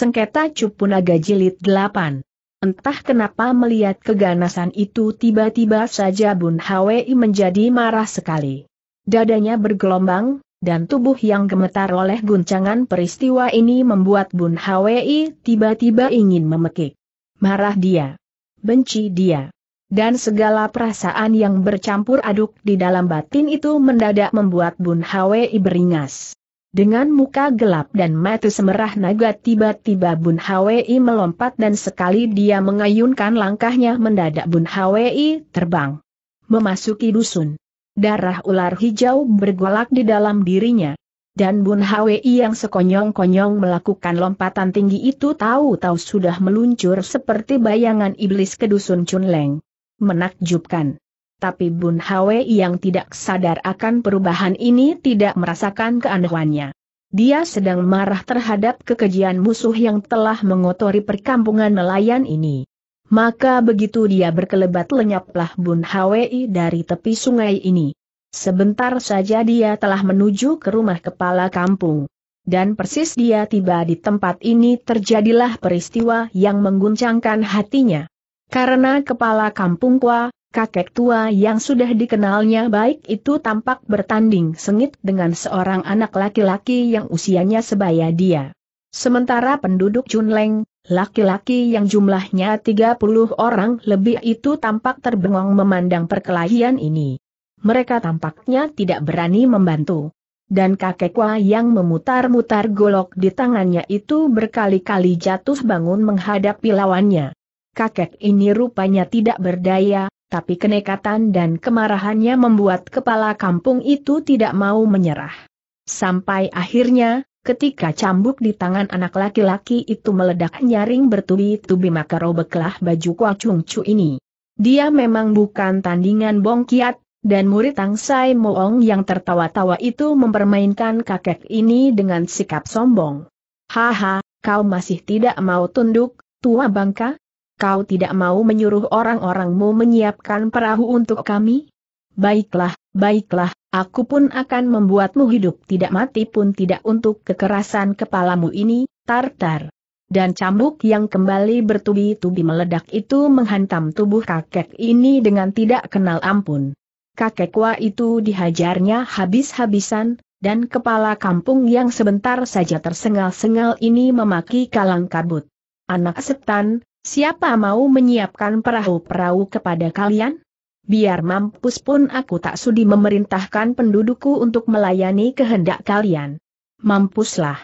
Sengketa cupu naga Jilid 8 Entah kenapa melihat keganasan itu tiba-tiba saja Bun Hwi menjadi marah sekali. Dadanya bergelombang, dan tubuh yang gemetar oleh guncangan peristiwa ini membuat Bun Hwi tiba-tiba ingin memekik. Marah dia. Benci dia. Dan segala perasaan yang bercampur aduk di dalam batin itu mendadak membuat Bun Hwi beringas. Dengan muka gelap dan mata semerah naga tiba-tiba Bun Hwi melompat dan sekali dia mengayunkan langkahnya mendadak Bun Hwi terbang. Memasuki dusun. Darah ular hijau bergolak di dalam dirinya. Dan Bun Hwi yang sekonyong-konyong melakukan lompatan tinggi itu tahu-tahu sudah meluncur seperti bayangan iblis ke dusun Chunleng. Menakjubkan tapi Bun Hwe yang tidak sadar akan perubahan ini tidak merasakan keanehannya. Dia sedang marah terhadap kekejian musuh yang telah mengotori perkampungan nelayan ini. Maka begitu dia berkelebat lenyaplah Bun Hwi dari tepi sungai ini. Sebentar saja dia telah menuju ke rumah kepala kampung. Dan persis dia tiba di tempat ini terjadilah peristiwa yang mengguncangkan hatinya. Karena kepala kampung Kwa, kakek tua yang sudah dikenalnya baik itu tampak bertanding sengit dengan seorang anak laki-laki yang usianya sebaya dia. Sementara penduduk Chunleng, laki-laki yang jumlahnya 30 orang lebih itu tampak terbengong memandang perkelahian ini. Mereka tampaknya tidak berani membantu. Dan kakek tua yang memutar-mutar golok di tangannya itu berkali-kali jatuh bangun menghadapi lawannya. Kakek ini rupanya tidak berdaya, tapi kenekatan dan kemarahannya membuat kepala kampung itu tidak mau menyerah. Sampai akhirnya, ketika cambuk di tangan anak laki-laki itu meledak nyaring bertubi-tubi maka robeklah baju Kwa cu ini. Dia memang bukan tandingan bongkiat, dan murid Tang Sai Moong yang tertawa-tawa itu mempermainkan kakek ini dengan sikap sombong. Haha, kau masih tidak mau tunduk, tua bangka? kau tidak mau menyuruh orang-orangmu menyiapkan perahu untuk kami? Baiklah, baiklah, aku pun akan membuatmu hidup tidak mati pun tidak untuk kekerasan kepalamu ini, Tartar. Dan cambuk yang kembali bertubi-tubi meledak itu menghantam tubuh kakek ini dengan tidak kenal ampun. Kakek Wa itu dihajarnya habis-habisan, dan kepala kampung yang sebentar saja tersengal-sengal ini memaki kalang kabut. Anak setan, Siapa mau menyiapkan perahu-perahu kepada kalian? Biar mampus pun aku tak sudi memerintahkan pendudukku untuk melayani kehendak kalian. Mampuslah.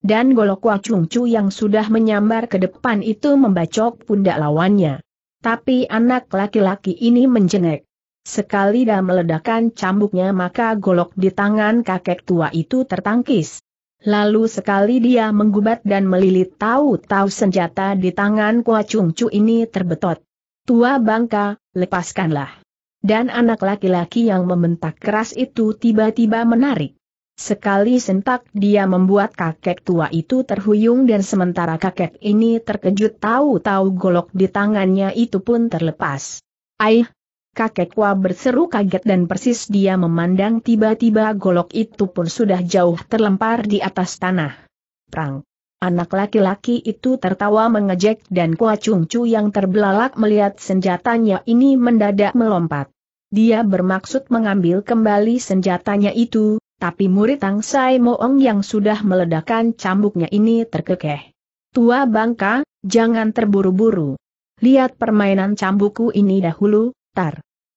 Dan golok wacungcu yang sudah menyambar ke depan itu membacok pundak lawannya. Tapi anak laki-laki ini menjengek. Sekali dah meledakkan cambuknya maka golok di tangan kakek tua itu tertangkis. Lalu sekali dia menggubat dan melilit tahu-tahu senjata di tangan Kua Chung Chu ini terbetot. Tua bangka, lepaskanlah. Dan anak laki-laki yang membentak keras itu tiba-tiba menarik. Sekali sentak dia membuat kakek tua itu terhuyung dan sementara kakek ini terkejut tahu-tahu golok di tangannya itu pun terlepas. Aih, Kakek Kwa berseru kaget dan persis dia memandang tiba-tiba golok itu pun sudah jauh terlempar di atas tanah. Prang. Anak laki-laki itu tertawa mengejek dan Kwa Chung Chu yang terbelalak melihat senjatanya ini mendadak melompat. Dia bermaksud mengambil kembali senjatanya itu, tapi murid Tang Sai Moong yang sudah meledakkan cambuknya ini terkekeh. Tua bangka, jangan terburu-buru. Lihat permainan cambuku ini dahulu,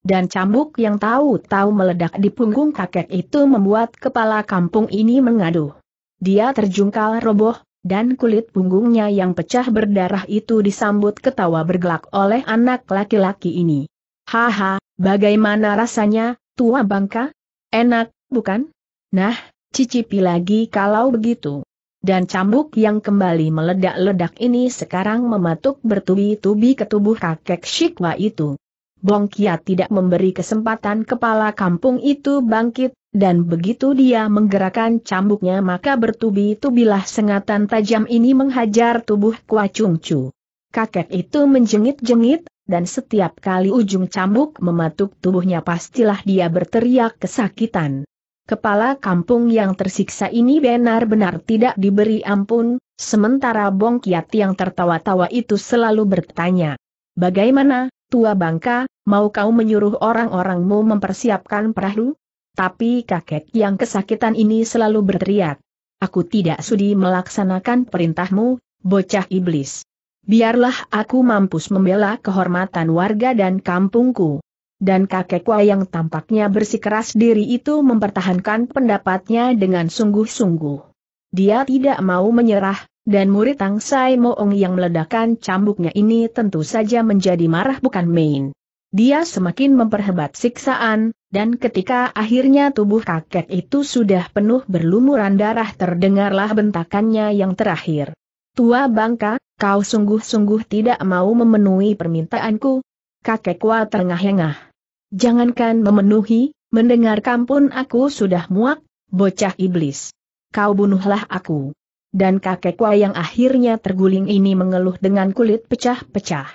dan cambuk yang tahu-tahu meledak di punggung kakek itu membuat kepala kampung ini mengaduh. Dia terjungkal roboh, dan kulit punggungnya yang pecah berdarah itu disambut ketawa bergelak oleh anak laki-laki ini. Haha, bagaimana rasanya, tua bangka? Enak, bukan? Nah, cicipi lagi kalau begitu. Dan cambuk yang kembali meledak-ledak ini sekarang mematuk bertubi-tubi ke tubuh kakek Shikwa itu. Bong Kia tidak memberi kesempatan kepala kampung itu bangkit, dan begitu dia menggerakkan cambuknya maka bertubi-tubilah sengatan tajam ini menghajar tubuh Chu. Kakek itu menjengit-jengit, dan setiap kali ujung cambuk mematuk tubuhnya pastilah dia berteriak kesakitan. Kepala kampung yang tersiksa ini benar-benar tidak diberi ampun, sementara Bong Bongkiat yang tertawa-tawa itu selalu bertanya, Bagaimana, tua bangka, mau kau menyuruh orang-orangmu mempersiapkan perahu? Tapi kakek yang kesakitan ini selalu berteriak. Aku tidak sudi melaksanakan perintahmu, bocah iblis. Biarlah aku mampus membela kehormatan warga dan kampungku. Dan kakek wayang yang tampaknya bersikeras diri itu mempertahankan pendapatnya dengan sungguh-sungguh. Dia tidak mau menyerah, dan murid Tang Sai Moong yang meledakkan cambuknya ini tentu saja menjadi marah bukan main. Dia semakin memperhebat siksaan, dan ketika akhirnya tubuh kakek itu sudah penuh berlumuran darah terdengarlah bentakannya yang terakhir. Tua bangka, kau sungguh-sungguh tidak mau memenuhi permintaanku. Kakek Wa terengah-engah. Jangankan memenuhi, mendengarkan pun aku sudah muak, bocah iblis. Kau bunuhlah aku dan kakek tua yang akhirnya terguling ini mengeluh dengan kulit pecah-pecah.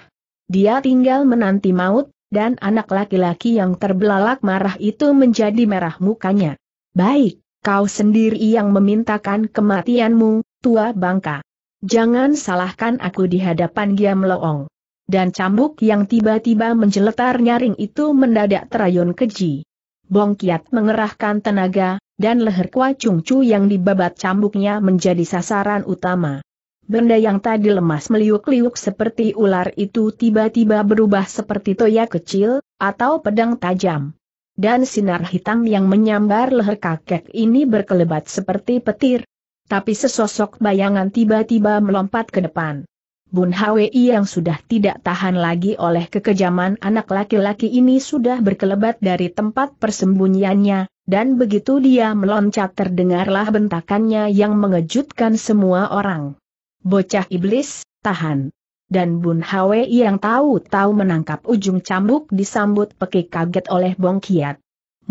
Dia tinggal menanti maut, dan anak laki-laki yang terbelalak marah itu menjadi merah mukanya. Baik, kau sendiri yang memintakan kematianmu, tua bangka. Jangan salahkan aku di hadapan dia meloong. Dan cambuk yang tiba-tiba menjeletar nyaring itu mendadak terayun keji. Bong Kiat mengerahkan tenaga, dan leher Kwa Chung Chu yang dibabat cambuknya menjadi sasaran utama. Benda yang tadi lemas meliuk-liuk seperti ular itu tiba-tiba berubah seperti toya kecil, atau pedang tajam. Dan sinar hitam yang menyambar leher kakek ini berkelebat seperti petir. Tapi sesosok bayangan tiba-tiba melompat ke depan. Bun Hwi yang sudah tidak tahan lagi oleh kekejaman anak laki-laki ini sudah berkelebat dari tempat persembunyiannya, dan begitu dia meloncat terdengarlah bentakannya yang mengejutkan semua orang. Bocah iblis, tahan. Dan Bun Hwi yang tahu-tahu menangkap ujung cambuk disambut pekik kaget oleh Bong Kiat.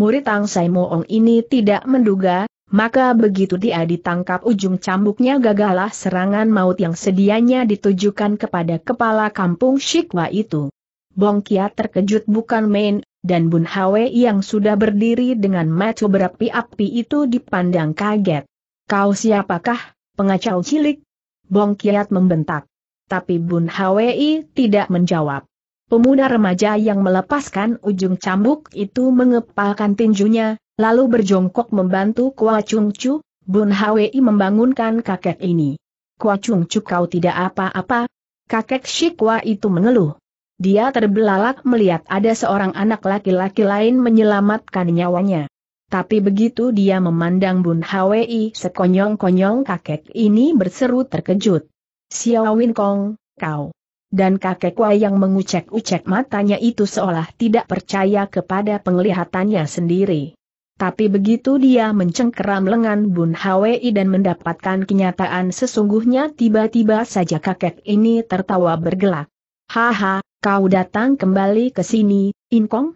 Murid Ang Sai Moong ini tidak menduga maka begitu dia ditangkap ujung cambuknya gagalah serangan maut yang sedianya ditujukan kepada kepala kampung Shikwa itu. Bong Kia terkejut bukan main, dan Bun Hwe yang sudah berdiri dengan mata berapi-api itu dipandang kaget. Kau siapakah, pengacau cilik? Bong Kiat membentak. Tapi Bun Hwe tidak menjawab. Pemuda remaja yang melepaskan ujung cambuk itu mengepalkan tinjunya, lalu berjongkok membantu Kua Chung Chu, Bun Hwi membangunkan kakek ini. Kua Chung Chu kau tidak apa-apa? Kakek Shikwa itu mengeluh. Dia terbelalak melihat ada seorang anak laki-laki lain menyelamatkan nyawanya. Tapi begitu dia memandang Bun Hwi sekonyong-konyong kakek ini berseru terkejut. Xiao Win Kong, kau dan kakek kua yang mengucek-ucek matanya itu seolah tidak percaya kepada penglihatannya sendiri. Tapi begitu dia mencengkeram lengan Bun Hwi dan mendapatkan kenyataan sesungguhnya tiba-tiba saja kakek ini tertawa bergelak. Haha, kau datang kembali ke sini, Inkong?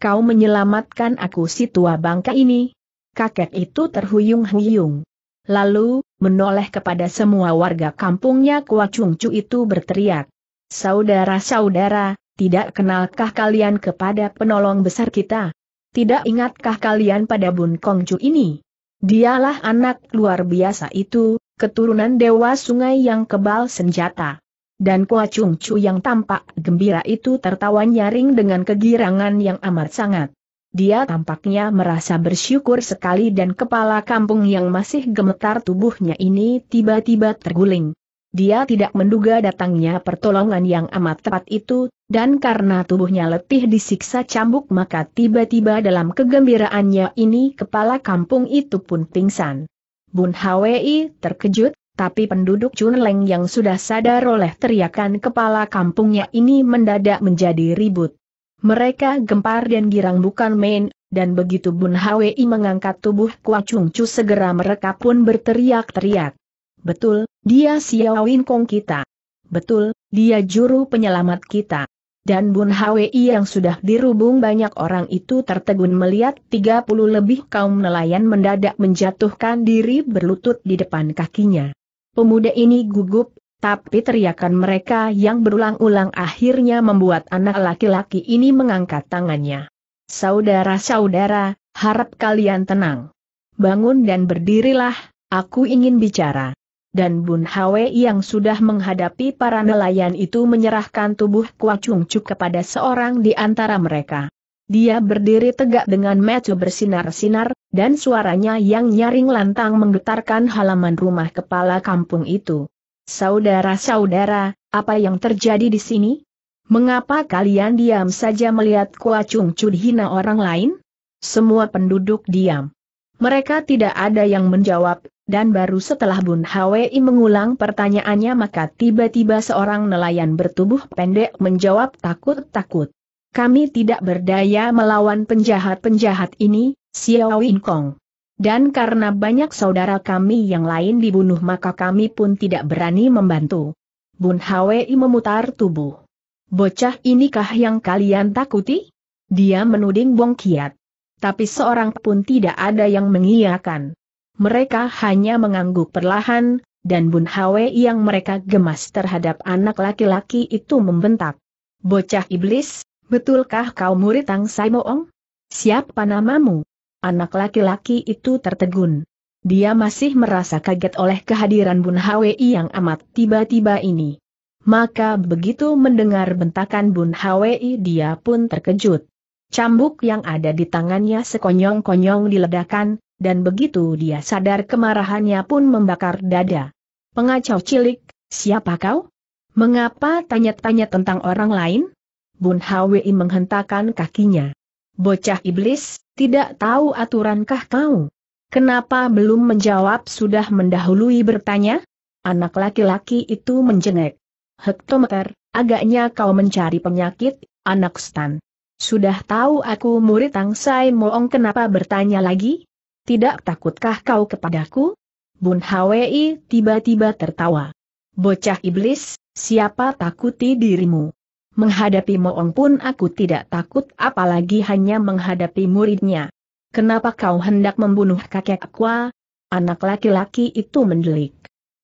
Kau menyelamatkan aku si tua bangka ini? Kakek itu terhuyung-huyung. Lalu, menoleh kepada semua warga kampungnya Kua Chung Chu itu berteriak. Saudara-saudara, tidak kenalkah kalian kepada penolong besar kita? Tidak ingatkah kalian pada Bun Kongcu ini? Dialah anak luar biasa itu, keturunan dewa sungai yang kebal senjata. Dan Kua Chung Chu yang tampak gembira itu tertawa nyaring dengan kegirangan yang amat sangat. Dia tampaknya merasa bersyukur sekali dan kepala kampung yang masih gemetar tubuhnya ini tiba-tiba terguling. Dia tidak menduga datangnya pertolongan yang amat tepat itu, dan karena tubuhnya letih disiksa cambuk maka tiba-tiba dalam kegembiraannya ini kepala kampung itu pun pingsan. Bun Hwi terkejut, tapi penduduk Chunleng yang sudah sadar oleh teriakan kepala kampungnya ini mendadak menjadi ribut. Mereka gempar dan girang bukan main, dan begitu Bun Hwi mengangkat tubuh Kuang Chung Chu segera mereka pun berteriak-teriak. Betul, dia siawin Kong kita. Betul, dia juru penyelamat kita. Dan Bun Hwi yang sudah dirubung banyak orang itu tertegun melihat 30 lebih kaum nelayan mendadak menjatuhkan diri berlutut di depan kakinya. Pemuda ini gugup tapi teriakan mereka yang berulang-ulang akhirnya membuat anak laki-laki ini mengangkat tangannya. Saudara-saudara, harap kalian tenang. Bangun dan berdirilah, aku ingin bicara dan Bun Hwe yang sudah menghadapi para nelayan itu menyerahkan tubuh Kwa Chung Chuk kepada seorang di antara mereka. Dia berdiri tegak dengan mata bersinar-sinar, dan suaranya yang nyaring lantang menggetarkan halaman rumah kepala kampung itu. Saudara-saudara, apa yang terjadi di sini? Mengapa kalian diam saja melihat Kwa Chung Chuk hina orang lain? Semua penduduk diam. Mereka tidak ada yang menjawab, dan baru setelah Bun Hwi mengulang pertanyaannya maka tiba-tiba seorang nelayan bertubuh pendek menjawab takut-takut. Kami tidak berdaya melawan penjahat-penjahat ini, Xiao Wing Kong. Dan karena banyak saudara kami yang lain dibunuh maka kami pun tidak berani membantu. Bun Hwi memutar tubuh. Bocah inikah yang kalian takuti? Dia menuding Bong Kiat. Tapi seorang pun tidak ada yang mengiyakan mereka hanya mengangguk perlahan, dan Bun Hwe yang mereka gemas terhadap anak laki-laki itu membentak. Bocah iblis, betulkah kau murid Tang Sai Siapa namamu? Anak laki-laki itu tertegun. Dia masih merasa kaget oleh kehadiran Bun Hwe yang amat tiba-tiba ini. Maka begitu mendengar bentakan Bun Hwe dia pun terkejut. Cambuk yang ada di tangannya sekonyong-konyong diledakan, dan begitu dia sadar kemarahannya pun membakar dada. Pengacau cilik, siapa kau? Mengapa tanya-tanya tentang orang lain? Bun Hwi menghentakkan kakinya. Bocah iblis, tidak tahu aturankah kau? Kenapa belum menjawab sudah mendahului bertanya? Anak laki-laki itu menjengek. Hektometer, agaknya kau mencari penyakit, anak stan. Sudah tahu aku murid Tang Sai Moong kenapa bertanya lagi? tidak takutkah kau kepadaku? Bun Hwi tiba-tiba tertawa. Bocah iblis, siapa takuti dirimu? Menghadapi Moong pun aku tidak takut apalagi hanya menghadapi muridnya. Kenapa kau hendak membunuh kakek Aqua? Anak laki-laki itu mendelik.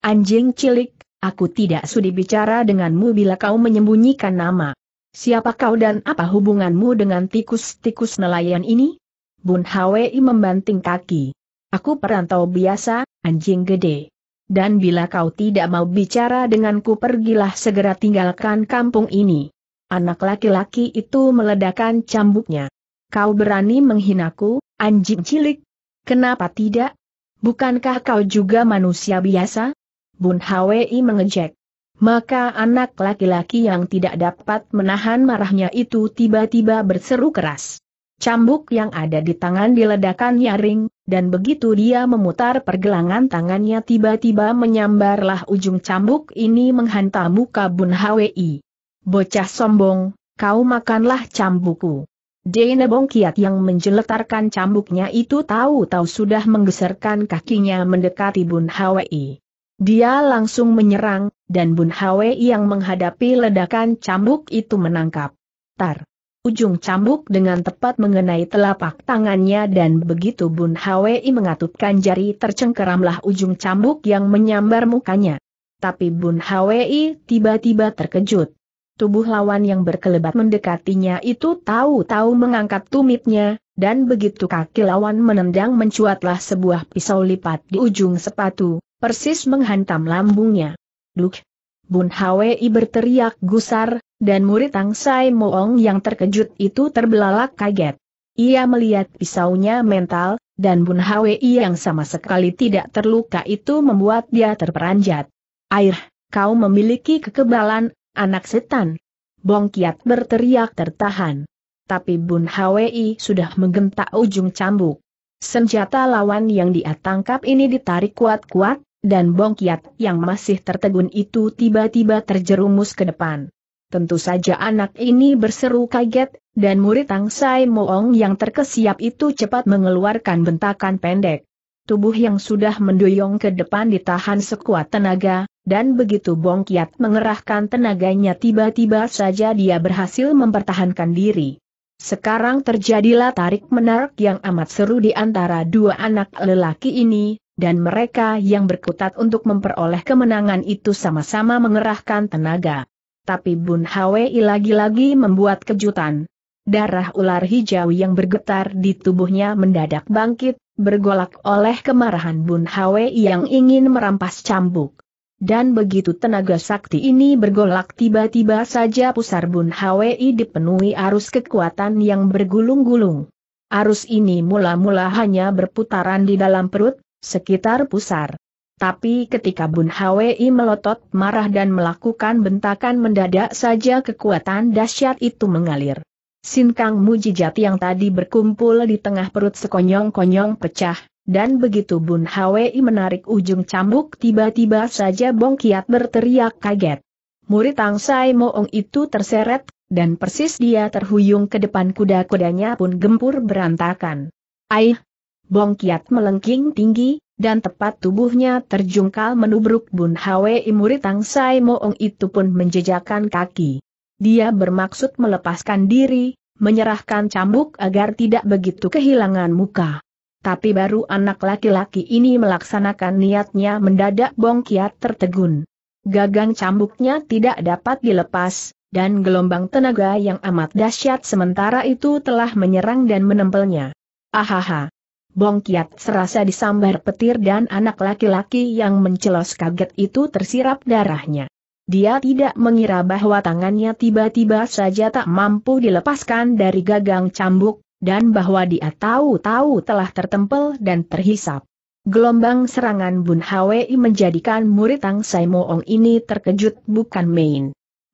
Anjing cilik, aku tidak sudi bicara denganmu bila kau menyembunyikan nama. Siapa kau dan apa hubunganmu dengan tikus-tikus nelayan ini? Bun Hwi membanting kaki. Aku perantau biasa, anjing gede. Dan bila kau tidak mau bicara denganku pergilah segera tinggalkan kampung ini. Anak laki-laki itu meledakan cambuknya. Kau berani menghinaku, anjing cilik? Kenapa tidak? Bukankah kau juga manusia biasa? Bun Hwi mengejek. Maka anak laki-laki yang tidak dapat menahan marahnya itu tiba-tiba berseru keras. Cambuk yang ada di tangan diledakan nyaring, dan begitu dia memutar pergelangan tangannya tiba-tiba menyambarlah ujung cambuk ini menghantam muka Bun Hwi. Bocah sombong, kau makanlah cambuku. Dene Bongkiat yang menjeletarkan cambuknya itu tahu-tahu sudah menggeserkan kakinya mendekati Bun Hwi. Dia langsung menyerang, dan Bun Hwi yang menghadapi ledakan cambuk itu menangkap. Tar. Ujung cambuk dengan tepat mengenai telapak tangannya dan begitu Bun Hwi mengatupkan jari tercengkeramlah ujung cambuk yang menyambar mukanya. Tapi Bun Hwi tiba-tiba terkejut. Tubuh lawan yang berkelebat mendekatinya itu tahu-tahu mengangkat tumitnya, dan begitu kaki lawan menendang mencuatlah sebuah pisau lipat di ujung sepatu, persis menghantam lambungnya. Duk! Bun Hwi berteriak gusar, dan murid Tang Sai Moong yang terkejut itu terbelalak kaget. Ia melihat pisaunya mental, dan Bun Hwi yang sama sekali tidak terluka itu membuat dia terperanjat. Air, kau memiliki kekebalan, anak setan. Bong Kiat berteriak tertahan. Tapi Bun Hwi sudah menggentak ujung cambuk. Senjata lawan yang dia tangkap ini ditarik kuat-kuat, dan Bong Kiat yang masih tertegun itu tiba-tiba terjerumus ke depan. Tentu saja anak ini berseru kaget, dan murid Tang Sai Moong yang terkesiap itu cepat mengeluarkan bentakan pendek. Tubuh yang sudah mendoyong ke depan ditahan sekuat tenaga, dan begitu Bong Kiat mengerahkan tenaganya tiba-tiba saja dia berhasil mempertahankan diri. Sekarang terjadilah tarik menarik yang amat seru di antara dua anak lelaki ini, dan mereka yang berkutat untuk memperoleh kemenangan itu sama-sama mengerahkan tenaga tapi Bun Hwei lagi-lagi membuat kejutan. Darah ular hijau yang bergetar di tubuhnya mendadak bangkit, bergolak oleh kemarahan Bun Hwei yang ingin merampas cambuk. Dan begitu tenaga sakti ini bergolak tiba-tiba saja pusar Bun Hwei dipenuhi arus kekuatan yang bergulung-gulung. Arus ini mula-mula hanya berputaran di dalam perut, sekitar pusar. Tapi ketika Bun Hwi melotot marah dan melakukan bentakan mendadak saja kekuatan dahsyat itu mengalir. Sinkang mujijat yang tadi berkumpul di tengah perut sekonyong-konyong pecah, dan begitu Bun Hwi menarik ujung cambuk tiba-tiba saja Bong Kiat berteriak kaget. Murid Tang Sai Moong itu terseret, dan persis dia terhuyung ke depan kuda-kudanya pun gempur berantakan. Aih! Bong Kiat melengking tinggi, dan tepat tubuhnya terjungkal menubruk Bun Hwei murid Tang Sai Moong itu pun menjejakkan kaki. Dia bermaksud melepaskan diri, menyerahkan cambuk agar tidak begitu kehilangan muka. Tapi baru anak laki-laki ini melaksanakan niatnya mendadak Bong Kiat tertegun. Gagang cambuknya tidak dapat dilepas, dan gelombang tenaga yang amat dahsyat sementara itu telah menyerang dan menempelnya. Ahaha, Bong Kiat serasa disambar petir dan anak laki-laki yang mencelos kaget itu tersirap darahnya. Dia tidak mengira bahwa tangannya tiba-tiba saja tak mampu dilepaskan dari gagang cambuk, dan bahwa dia tahu-tahu telah tertempel dan terhisap. Gelombang serangan Bun Hwi menjadikan murid Tang Sai ini terkejut bukan main.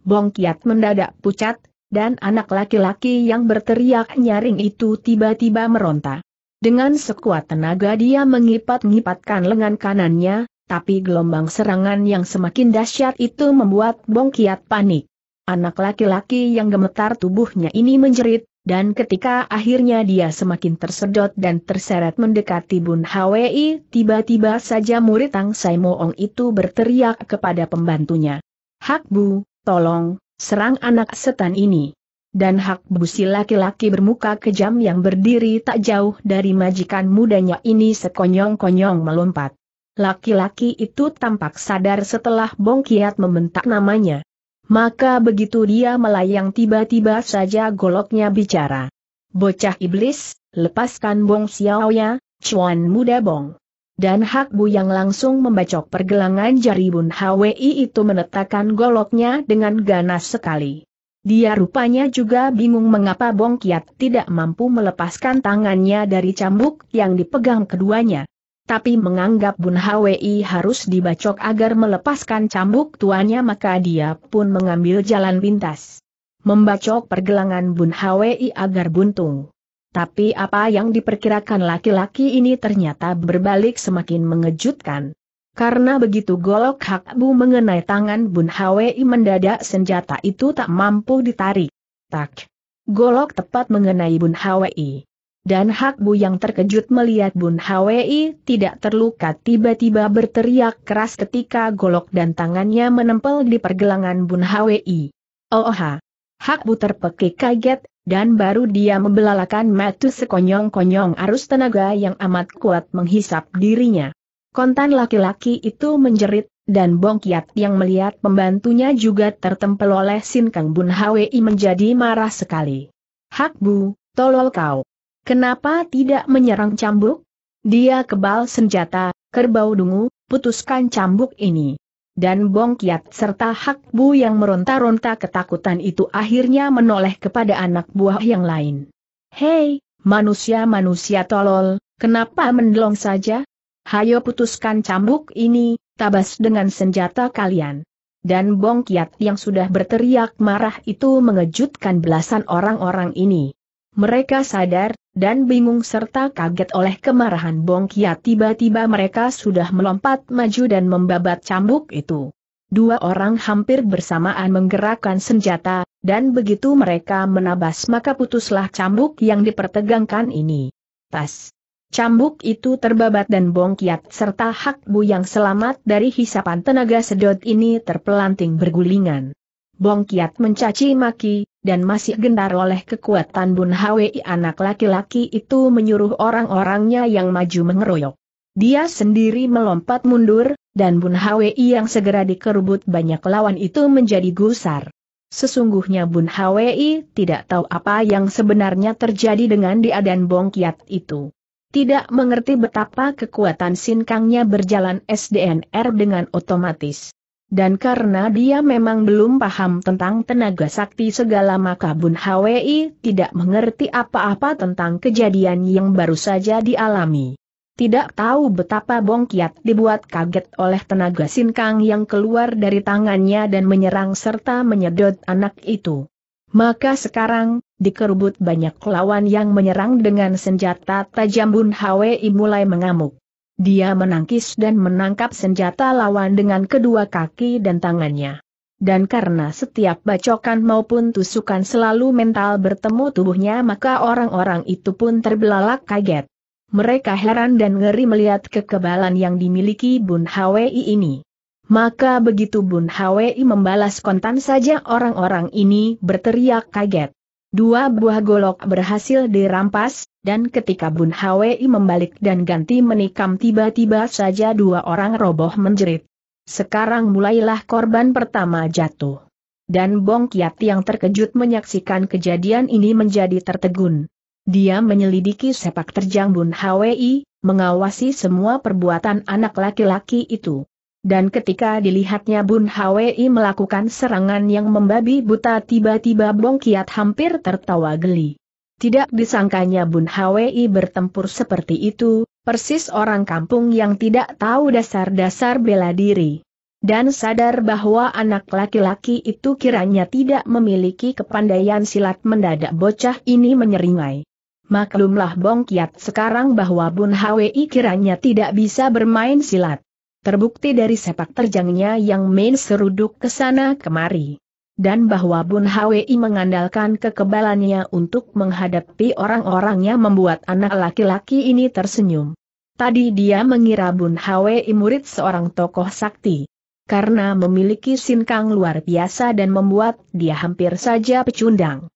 Bong Kiat mendadak pucat, dan anak laki-laki yang berteriak nyaring itu tiba-tiba meronta. Dengan sekuat tenaga dia mengipat-ngipatkan lengan kanannya, tapi gelombang serangan yang semakin dahsyat itu membuat Bong Kiat panik. Anak laki-laki yang gemetar tubuhnya ini menjerit, dan ketika akhirnya dia semakin tersedot dan terseret mendekati Bun Hwi, tiba-tiba saja murid Tang Sai Moong itu berteriak kepada pembantunya. Hak Bu, tolong, serang anak setan ini dan hak busi laki-laki bermuka kejam yang berdiri tak jauh dari majikan mudanya ini sekonyong-konyong melompat. Laki-laki itu tampak sadar setelah Bong kiat membentak namanya. Maka begitu dia melayang tiba-tiba saja goloknya bicara. Bocah iblis, lepaskan Bong Xiao ya, cuan muda Bong. Dan Hak Bu yang langsung membacok pergelangan jari Bun Hwi itu menetakkan goloknya dengan ganas sekali. Dia rupanya juga bingung mengapa Bong Kiat tidak mampu melepaskan tangannya dari cambuk yang dipegang keduanya. Tapi menganggap Bun Hwi harus dibacok agar melepaskan cambuk tuannya maka dia pun mengambil jalan pintas. Membacok pergelangan Bun Hwi agar buntung. Tapi apa yang diperkirakan laki-laki ini ternyata berbalik semakin mengejutkan. Karena begitu golok Hakbu mengenai tangan Bun Hwi mendadak senjata itu tak mampu ditarik. Tak. Golok tepat mengenai Bun Hwi. Dan Hakbu yang terkejut melihat Bun Hwi tidak terluka tiba-tiba berteriak keras ketika golok dan tangannya menempel di pergelangan Bun Hwi. Oh ha! Hakbu terpekik kaget, dan baru dia membelalakan matu sekonyong-konyong arus tenaga yang amat kuat menghisap dirinya. Kontan laki-laki itu menjerit, dan Bong Kiat yang melihat pembantunya juga tertempel oleh Sin Kang Bun Hwi menjadi marah sekali. Hak Bu, tolol kau. Kenapa tidak menyerang cambuk? Dia kebal senjata, kerbau dungu, putuskan cambuk ini. Dan Bong Kiat serta Hak Bu yang meronta-ronta ketakutan itu akhirnya menoleh kepada anak buah yang lain. Hei, manusia-manusia tolol, kenapa mendelong saja? Hayo putuskan cambuk ini, tabas dengan senjata kalian. Dan Bong Kiat yang sudah berteriak marah itu mengejutkan belasan orang-orang ini. Mereka sadar, dan bingung serta kaget oleh kemarahan Bong Kiat tiba-tiba mereka sudah melompat maju dan membabat cambuk itu. Dua orang hampir bersamaan menggerakkan senjata, dan begitu mereka menabas maka putuslah cambuk yang dipertegangkan ini. Tas. Cambuk itu terbabat dan bongkiat serta Hakbu yang selamat dari hisapan tenaga sedot ini terpelanting bergulingan. Bongkiat mencaci maki, dan masih gentar oleh kekuatan Bun Hwi anak laki-laki itu menyuruh orang-orangnya yang maju mengeroyok. Dia sendiri melompat mundur, dan Bun Hwi yang segera dikerubut banyak lawan itu menjadi gusar. Sesungguhnya Bun Hwi tidak tahu apa yang sebenarnya terjadi dengan dia dan Bongkiat itu tidak mengerti betapa kekuatan sinkangnya berjalan SDNR dengan otomatis. Dan karena dia memang belum paham tentang tenaga sakti segala maka Bun Hwi tidak mengerti apa-apa tentang kejadian yang baru saja dialami. Tidak tahu betapa Bongkiat dibuat kaget oleh tenaga sinkang yang keluar dari tangannya dan menyerang serta menyedot anak itu. Maka sekarang, dikerubut banyak lawan yang menyerang dengan senjata tajam Bun Hwi mulai mengamuk. Dia menangkis dan menangkap senjata lawan dengan kedua kaki dan tangannya. Dan karena setiap bacokan maupun tusukan selalu mental bertemu tubuhnya maka orang-orang itu pun terbelalak kaget. Mereka heran dan ngeri melihat kekebalan yang dimiliki Bun Hwi ini. Maka begitu Bun Hwi membalas kontan saja orang-orang ini berteriak kaget. Dua buah golok berhasil dirampas, dan ketika Bun Hwi membalik dan ganti menikam tiba-tiba saja dua orang roboh menjerit. Sekarang mulailah korban pertama jatuh. Dan Bong Kiat yang terkejut menyaksikan kejadian ini menjadi tertegun. Dia menyelidiki sepak terjang Bun Hwi, mengawasi semua perbuatan anak laki-laki itu dan ketika dilihatnya Bun Hwi melakukan serangan yang membabi buta tiba-tiba Bong Kiat hampir tertawa geli. Tidak disangkanya Bun Hwi bertempur seperti itu, persis orang kampung yang tidak tahu dasar-dasar bela diri. Dan sadar bahwa anak laki-laki itu kiranya tidak memiliki kepandaian silat mendadak bocah ini menyeringai. Maklumlah Bong Kiat sekarang bahwa Bun Hwi kiranya tidak bisa bermain silat terbukti dari sepak terjangnya yang main seruduk ke sana kemari. Dan bahwa Bun Hwi mengandalkan kekebalannya untuk menghadapi orang-orangnya membuat anak laki-laki ini tersenyum. Tadi dia mengira Bun Hwi murid seorang tokoh sakti. Karena memiliki sinkang luar biasa dan membuat dia hampir saja pecundang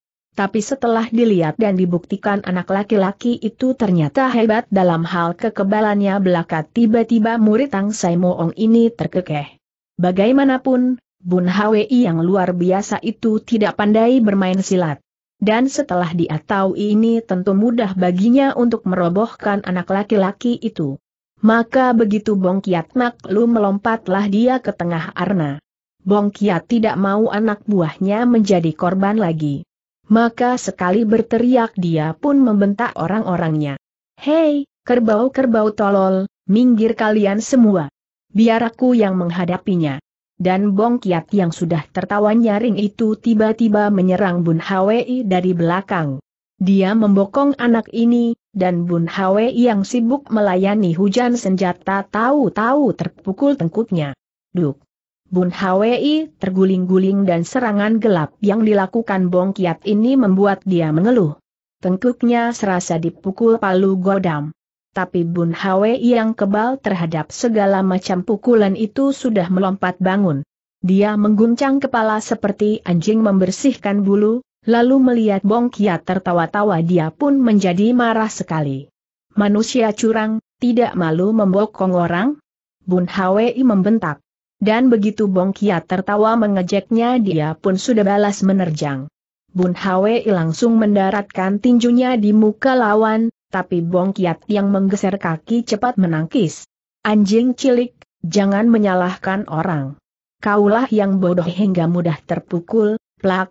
tapi setelah dilihat dan dibuktikan anak laki-laki itu ternyata hebat dalam hal kekebalannya belaka tiba-tiba murid Tang Saimoong ini terkekeh. Bagaimanapun, Bun Hwi yang luar biasa itu tidak pandai bermain silat. Dan setelah dia tahu ini tentu mudah baginya untuk merobohkan anak laki-laki itu. Maka begitu Bong Kiat maklum melompatlah dia ke tengah arna. Bong Kiat tidak mau anak buahnya menjadi korban lagi. Maka sekali berteriak dia pun membentak orang-orangnya. Hei, kerbau-kerbau tolol, minggir kalian semua. Biar aku yang menghadapinya. Dan Bong Kiat yang sudah tertawa nyaring itu tiba-tiba menyerang Bun Hwi dari belakang. Dia membokong anak ini, dan Bun Hwi yang sibuk melayani hujan senjata tahu-tahu terpukul tengkuknya. Duk! Bun Hwi terguling-guling dan serangan gelap yang dilakukan Bong Kiat ini membuat dia mengeluh. Tengkuknya serasa dipukul palu godam. Tapi Bun Hwi yang kebal terhadap segala macam pukulan itu sudah melompat bangun. Dia mengguncang kepala seperti anjing membersihkan bulu, lalu melihat Bong Kiat tertawa-tawa dia pun menjadi marah sekali. Manusia curang, tidak malu membokong orang? Bun Hwi membentak. Dan begitu Bong Kia tertawa mengejeknya dia pun sudah balas menerjang. Bun Hwei langsung mendaratkan tinjunya di muka lawan, tapi Bong Kiat yang menggeser kaki cepat menangkis. Anjing cilik, jangan menyalahkan orang. Kaulah yang bodoh hingga mudah terpukul, plak.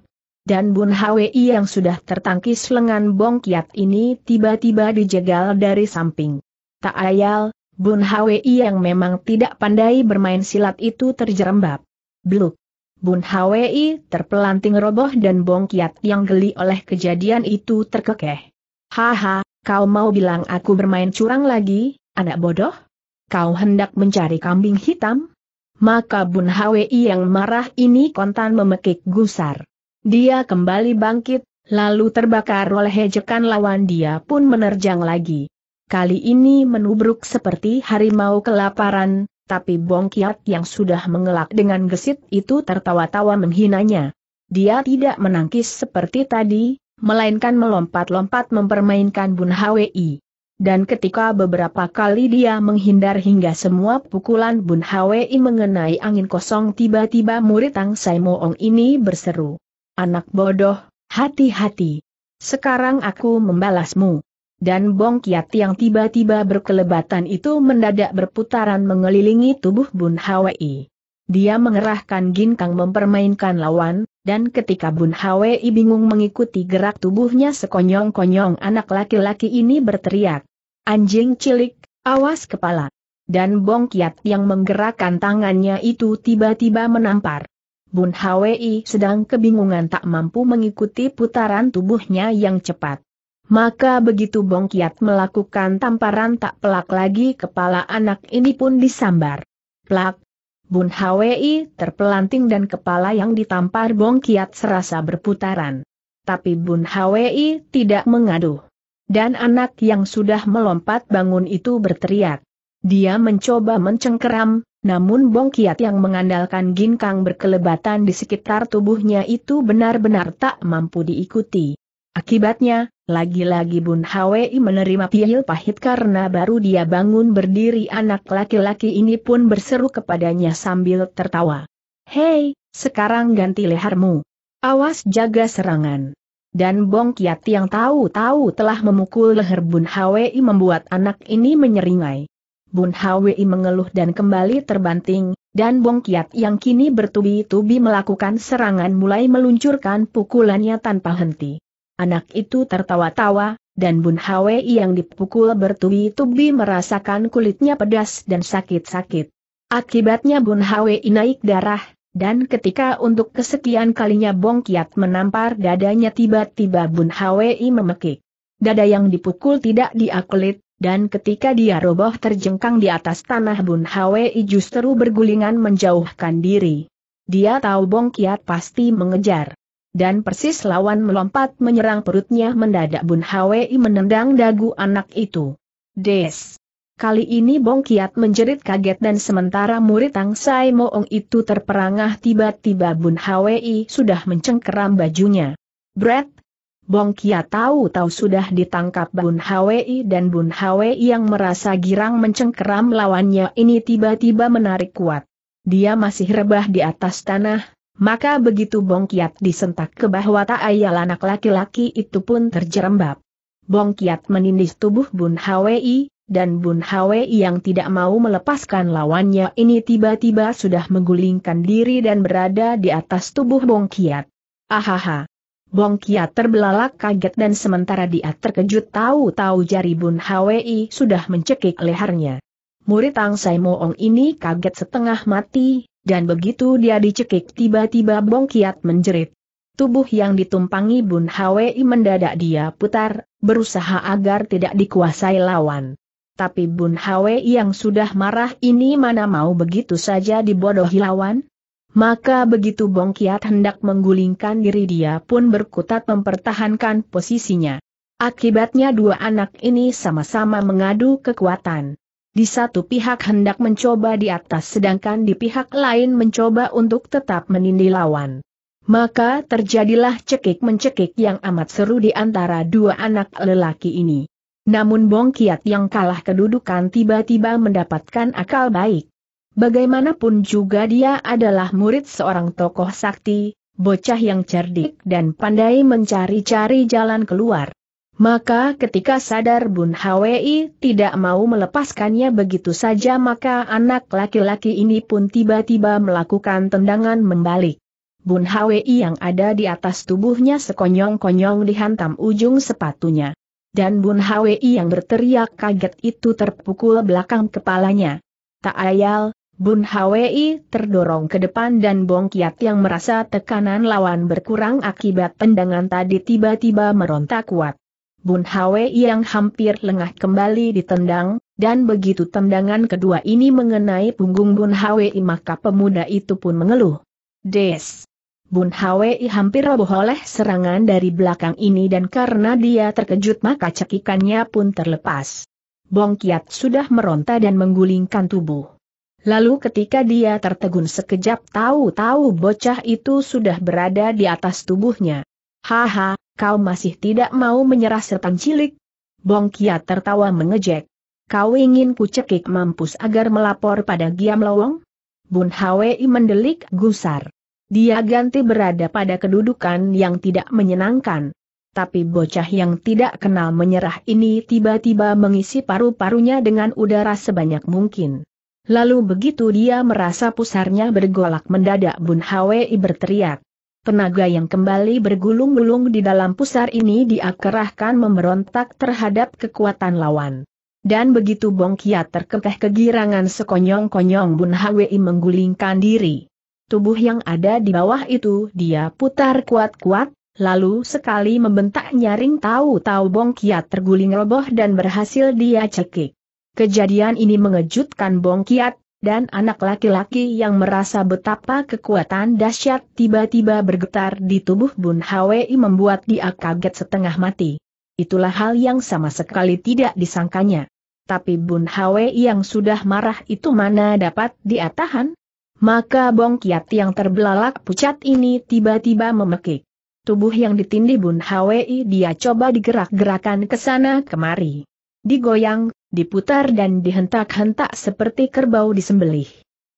Dan Bun Hwei yang sudah tertangkis lengan Bong Kiat ini tiba-tiba dijegal dari samping. Tak ayal, Bun Hwi yang memang tidak pandai bermain silat itu terjerembab. Bluk. Bun Hwi terpelanting roboh dan Bong Kiat yang geli oleh kejadian itu terkekeh. Haha, kau mau bilang aku bermain curang lagi, anak bodoh? Kau hendak mencari kambing hitam? Maka Bun Hwi yang marah ini kontan memekik gusar. Dia kembali bangkit, lalu terbakar oleh hejekan lawan dia pun menerjang lagi kali ini menubruk seperti harimau kelaparan, tapi Bong Kiat yang sudah mengelak dengan gesit itu tertawa-tawa menghinanya. Dia tidak menangkis seperti tadi, melainkan melompat-lompat mempermainkan Bun Hwi. Dan ketika beberapa kali dia menghindar hingga semua pukulan Bun Hwi mengenai angin kosong tiba-tiba murid Tang Sai ini berseru. Anak bodoh, hati-hati. Sekarang aku membalasmu dan bong kiat yang tiba-tiba berkelebatan itu mendadak berputaran mengelilingi tubuh Bun Hwi. Dia mengerahkan ginkang mempermainkan lawan, dan ketika Bun Hwi bingung mengikuti gerak tubuhnya sekonyong-konyong anak laki-laki ini berteriak. Anjing cilik, awas kepala. Dan bong kiat yang menggerakkan tangannya itu tiba-tiba menampar. Bun Hwi sedang kebingungan tak mampu mengikuti putaran tubuhnya yang cepat. Maka begitu Bongkiat melakukan tamparan tak pelak lagi kepala anak ini pun disambar. Plak! Bun Hwi terpelanting dan kepala yang ditampar Bongkiat serasa berputaran. Tapi Bun Hwi tidak mengaduh. Dan anak yang sudah melompat bangun itu berteriak. Dia mencoba mencengkeram, namun Bongkiat yang mengandalkan ginkang berkelebatan di sekitar tubuhnya itu benar-benar tak mampu diikuti. Akibatnya, lagi-lagi Bun Hwi menerima pihil pahit karena baru dia bangun berdiri anak laki-laki ini pun berseru kepadanya sambil tertawa. Hei, sekarang ganti lehermu. Awas jaga serangan. Dan Bong Kiat yang tahu-tahu telah memukul leher Bun Hwi membuat anak ini menyeringai. Bun Hwi mengeluh dan kembali terbanting, dan Bong Kiat yang kini bertubi-tubi melakukan serangan mulai meluncurkan pukulannya tanpa henti. Anak itu tertawa-tawa, dan Bun Hwei yang dipukul bertubi-tubi merasakan kulitnya pedas dan sakit-sakit. Akibatnya Bun Hwei naik darah, dan ketika untuk kesekian kalinya Bong Kiat menampar dadanya tiba-tiba Bun Hwei memekik. Dada yang dipukul tidak diakulit, dan ketika dia roboh terjengkang di atas tanah Bun Hwei justru bergulingan menjauhkan diri. Dia tahu Bong Kiat pasti mengejar dan persis lawan melompat menyerang perutnya mendadak Bun Hwi menendang dagu anak itu. Des! Kali ini Bong Kiat menjerit kaget dan sementara murid Tang Sai Moong itu terperangah tiba-tiba Bun Hwi sudah mencengkeram bajunya. Brett! Bong Kiat tahu-tahu sudah ditangkap Bun Hwi dan Bun Hwi yang merasa girang mencengkeram lawannya ini tiba-tiba menarik kuat. Dia masih rebah di atas tanah, maka begitu Bong Kiat disentak ke bahwa tak ayal anak laki-laki itu pun terjerembab. Bong Kiat menindis tubuh Bun Hwi, dan Bun Hwi yang tidak mau melepaskan lawannya ini tiba-tiba sudah menggulingkan diri dan berada di atas tubuh Bong Kiat. Ahaha! Bong Kiat terbelalak kaget dan sementara dia terkejut tahu-tahu jari Bun Hwi sudah mencekik lehernya. Murid Tang Sai Moong ini kaget setengah mati, dan begitu dia dicekik tiba-tiba Bong Kiat menjerit. Tubuh yang ditumpangi Bun Hwi mendadak dia putar, berusaha agar tidak dikuasai lawan. Tapi Bun Hwi yang sudah marah ini mana mau begitu saja dibodohi lawan? Maka begitu Bong Kiat hendak menggulingkan diri dia pun berkutat mempertahankan posisinya. Akibatnya dua anak ini sama-sama mengadu kekuatan. Di satu pihak hendak mencoba di atas sedangkan di pihak lain mencoba untuk tetap menindi lawan. Maka terjadilah cekik-mencekik yang amat seru di antara dua anak lelaki ini. Namun Bong yang kalah kedudukan tiba-tiba mendapatkan akal baik. Bagaimanapun juga dia adalah murid seorang tokoh sakti, bocah yang cerdik dan pandai mencari-cari jalan keluar. Maka ketika sadar Bun Hwi tidak mau melepaskannya begitu saja maka anak laki-laki ini pun tiba-tiba melakukan tendangan membalik. Bun Hwi yang ada di atas tubuhnya sekonyong-konyong dihantam ujung sepatunya. Dan Bun Hwi yang berteriak kaget itu terpukul belakang kepalanya. Tak ayal, Bun Hwi terdorong ke depan dan Bong Kiat yang merasa tekanan lawan berkurang akibat tendangan tadi tiba-tiba meronta kuat. Bun Hwe yang hampir lengah kembali ditendang, dan begitu tendangan kedua ini mengenai punggung Bun Hwe maka pemuda itu pun mengeluh. Des! Bun Hwe hampir roboh oleh serangan dari belakang ini dan karena dia terkejut maka cekikannya pun terlepas. Bong Kiat sudah meronta dan menggulingkan tubuh. Lalu ketika dia tertegun sekejap tahu-tahu bocah itu sudah berada di atas tubuhnya. Haha, kau masih tidak mau menyerah setan cilik? Bong Kia tertawa mengejek. Kau ingin ku cekik mampus agar melapor pada Giam Lowong? Bun Hwi mendelik gusar. Dia ganti berada pada kedudukan yang tidak menyenangkan. Tapi bocah yang tidak kenal menyerah ini tiba-tiba mengisi paru-parunya dengan udara sebanyak mungkin. Lalu begitu dia merasa pusarnya bergolak mendadak Bun Hwi berteriak. Tenaga yang kembali bergulung-gulung di dalam pusar ini diakerahkan memberontak terhadap kekuatan lawan. Dan begitu Bong Kiat terkekeh kegirangan sekonyong-konyong Bun Hwi menggulingkan diri. Tubuh yang ada di bawah itu dia putar kuat-kuat, lalu sekali membentak nyaring tahu-tahu Bong Kiat terguling roboh dan berhasil dia cekik. Kejadian ini mengejutkan Bong Kiat, dan anak laki-laki yang merasa betapa kekuatan dahsyat tiba-tiba bergetar di tubuh Bun Hwi membuat dia kaget setengah mati. Itulah hal yang sama sekali tidak disangkanya. Tapi Bun Hwi yang sudah marah itu mana dapat diatahan? Maka Bong Kiat yang terbelalak pucat ini tiba-tiba memekik. Tubuh yang ditindih Bun Hwi dia coba digerak-gerakan ke sana kemari digoyang, diputar dan dihentak-hentak seperti kerbau disembelih.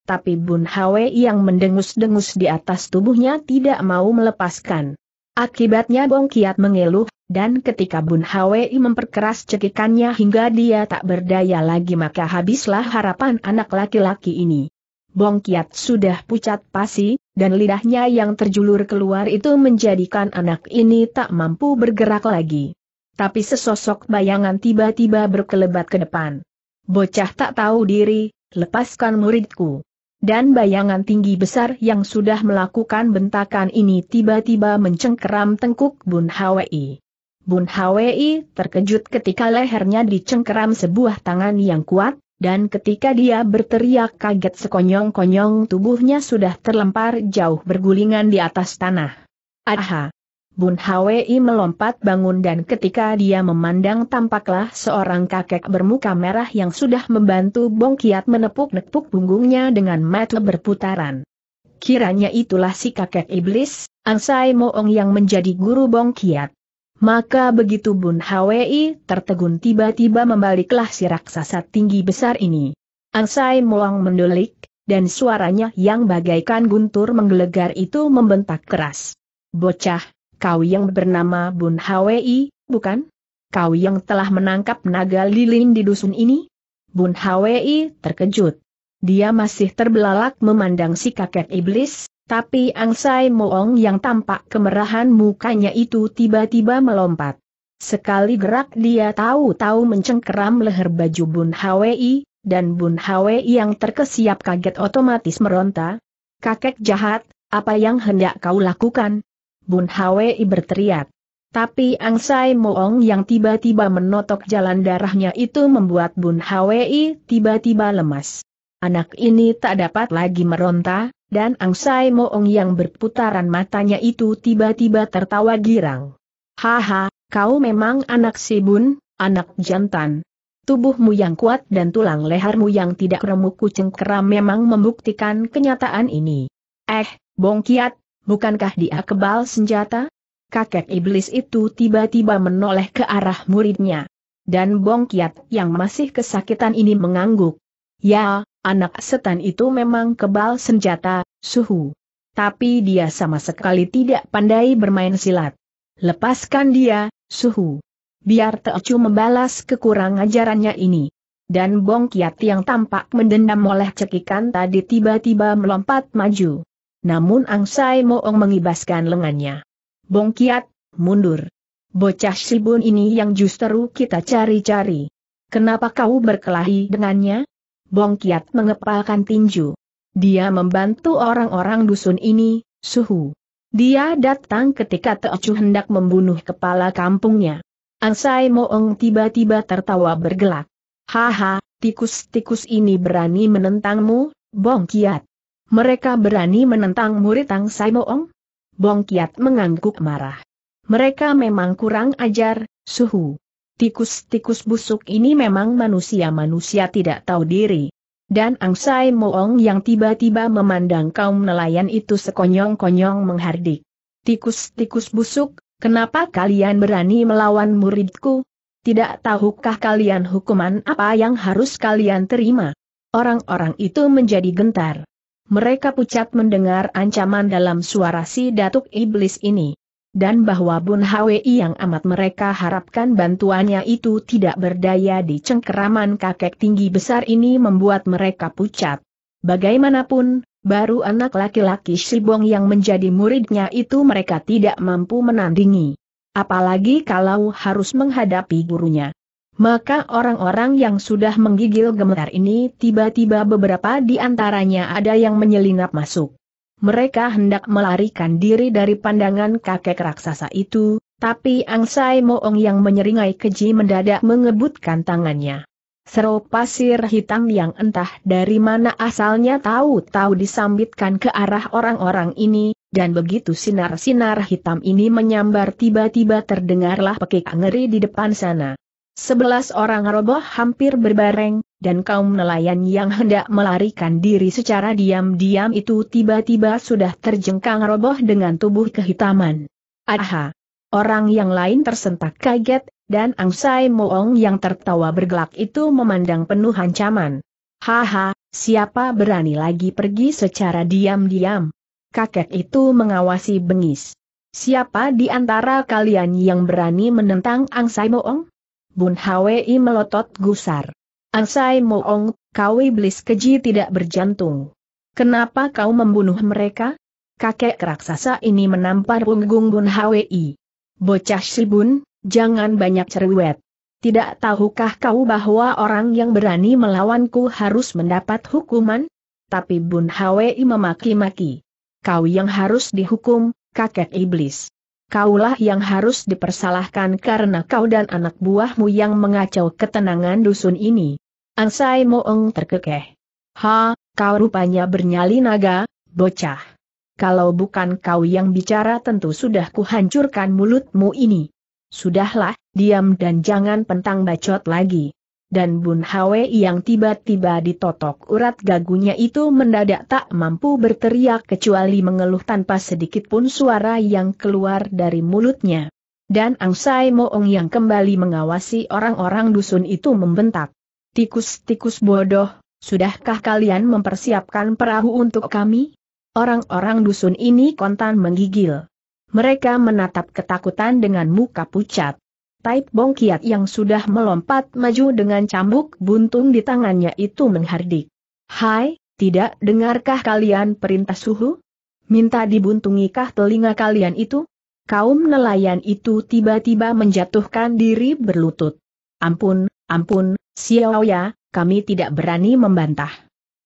Tapi Bun Hwe yang mendengus-dengus di atas tubuhnya tidak mau melepaskan. Akibatnya Bong Kiat mengeluh, dan ketika Bun Hwe memperkeras cekikannya hingga dia tak berdaya lagi maka habislah harapan anak laki-laki ini. Bong Kiat sudah pucat pasi, dan lidahnya yang terjulur keluar itu menjadikan anak ini tak mampu bergerak lagi tapi sesosok bayangan tiba-tiba berkelebat ke depan. Bocah tak tahu diri, lepaskan muridku. Dan bayangan tinggi besar yang sudah melakukan bentakan ini tiba-tiba mencengkeram tengkuk Bun Hwi. Bun Hwi terkejut ketika lehernya dicengkeram sebuah tangan yang kuat, dan ketika dia berteriak kaget sekonyong-konyong tubuhnya sudah terlempar jauh bergulingan di atas tanah. Aha! Bun Hwi melompat bangun dan ketika dia memandang tampaklah seorang kakek bermuka merah yang sudah membantu Bong Kiat menepuk-nepuk punggungnya dengan mata berputaran. Kiranya itulah si kakek iblis, Angsai Moong yang menjadi guru Bong Kiat. Maka begitu Bun Hwi tertegun tiba-tiba membaliklah si raksasa tinggi besar ini. Angsai Moong mendulik, dan suaranya yang bagaikan guntur menggelegar itu membentak keras. Bocah, kau yang bernama Bun Hwi, bukan? Kau yang telah menangkap naga lilin di dusun ini? Bun Hwi terkejut. Dia masih terbelalak memandang si kakek iblis, tapi Angsai Moong yang tampak kemerahan mukanya itu tiba-tiba melompat. Sekali gerak dia tahu-tahu mencengkeram leher baju Bun Hwi, dan Bun Hwi yang terkesiap kaget otomatis meronta. Kakek jahat, apa yang hendak kau lakukan? Bun Hwei berteriak. Tapi Ang Sai Moong yang tiba-tiba menotok jalan darahnya itu membuat Bun Hwei tiba-tiba lemas. Anak ini tak dapat lagi meronta, dan Ang Sai Moong yang berputaran matanya itu tiba-tiba tertawa girang. Haha, kau memang anak si bun, anak jantan. Tubuhmu yang kuat dan tulang lehermu yang tidak remuk kucing kera memang membuktikan kenyataan ini. Eh, Bongkiat, bukankah dia kebal senjata? Kakek iblis itu tiba-tiba menoleh ke arah muridnya. Dan Bong Kiat yang masih kesakitan ini mengangguk. Ya, anak setan itu memang kebal senjata, suhu. Tapi dia sama sekali tidak pandai bermain silat. Lepaskan dia, suhu. Biar Teocu membalas kekurang ajarannya ini. Dan Bong Kiat yang tampak mendendam oleh cekikan tadi tiba-tiba melompat maju. Namun Sai Moong mengibaskan lengannya. Bong Bongkiat, mundur. Bocah Sibun ini yang justru kita cari-cari. Kenapa kau berkelahi dengannya? Bong Bongkiat mengepalkan tinju. Dia membantu orang-orang dusun ini, suhu. Dia datang ketika Teocu hendak membunuh kepala kampungnya. Sai Moong tiba-tiba tertawa bergelak. Haha, tikus-tikus ini berani menentangmu, Bong Bongkiat. Mereka berani menentang murid Tang Saimoong? Bong Kiat mengangguk marah. Mereka memang kurang ajar, suhu. Tikus-tikus busuk ini memang manusia-manusia tidak tahu diri. Dan Ang Sai Moong yang tiba-tiba memandang kaum nelayan itu sekonyong-konyong menghardik. Tikus-tikus busuk, kenapa kalian berani melawan muridku? Tidak tahukah kalian hukuman apa yang harus kalian terima? Orang-orang itu menjadi gentar. Mereka pucat mendengar ancaman dalam suara si Datuk Iblis ini. Dan bahwa Bun Hwi yang amat mereka harapkan bantuannya itu tidak berdaya di cengkeraman kakek tinggi besar ini membuat mereka pucat. Bagaimanapun, baru anak laki-laki Sibong yang menjadi muridnya itu mereka tidak mampu menandingi. Apalagi kalau harus menghadapi gurunya maka orang-orang yang sudah menggigil gemetar ini tiba-tiba beberapa di antaranya ada yang menyelinap masuk. Mereka hendak melarikan diri dari pandangan kakek raksasa itu, tapi Angsai Moong yang menyeringai keji mendadak mengebutkan tangannya. Serau pasir hitam yang entah dari mana asalnya tahu-tahu disambitkan ke arah orang-orang ini, dan begitu sinar-sinar hitam ini menyambar tiba-tiba terdengarlah pekik ngeri di depan sana. Sebelas orang roboh hampir berbareng, dan kaum nelayan yang hendak melarikan diri secara diam-diam itu tiba-tiba sudah terjengkang roboh dengan tubuh kehitaman. Aha! Orang yang lain tersentak kaget, dan Angsai Moong yang tertawa bergelak itu memandang penuh ancaman. Haha, siapa berani lagi pergi secara diam-diam? Kakek itu mengawasi bengis. Siapa di antara kalian yang berani menentang Angsai Moong? Bun Hwi melotot gusar. Ansai Moong, kau iblis keji tidak berjantung. Kenapa kau membunuh mereka? Kakek raksasa ini menampar punggung Bun Hwi. Bocah si bun, jangan banyak cerewet. Tidak tahukah kau bahwa orang yang berani melawanku harus mendapat hukuman? Tapi Bun Hwi memaki-maki. Kau yang harus dihukum, kakek iblis kaulah yang harus dipersalahkan karena kau dan anak buahmu yang mengacau ketenangan dusun ini. Angsai Moeng terkekeh. Ha, kau rupanya bernyali naga, bocah. Kalau bukan kau yang bicara tentu sudah kuhancurkan mulutmu ini. Sudahlah, diam dan jangan pentang bacot lagi dan Bun Hwe yang tiba-tiba ditotok urat gagunya itu mendadak tak mampu berteriak kecuali mengeluh tanpa sedikit pun suara yang keluar dari mulutnya. Dan Ang Sai Moong yang kembali mengawasi orang-orang dusun itu membentak. Tikus-tikus bodoh, sudahkah kalian mempersiapkan perahu untuk kami? Orang-orang dusun ini kontan menggigil. Mereka menatap ketakutan dengan muka pucat. Taip Bong Kiat yang sudah melompat maju dengan cambuk buntung di tangannya itu menghardik. Hai, tidak dengarkah kalian perintah suhu? Minta dibuntungikah telinga kalian itu? Kaum nelayan itu tiba-tiba menjatuhkan diri berlutut. Ampun, ampun, Xiao ya, kami tidak berani membantah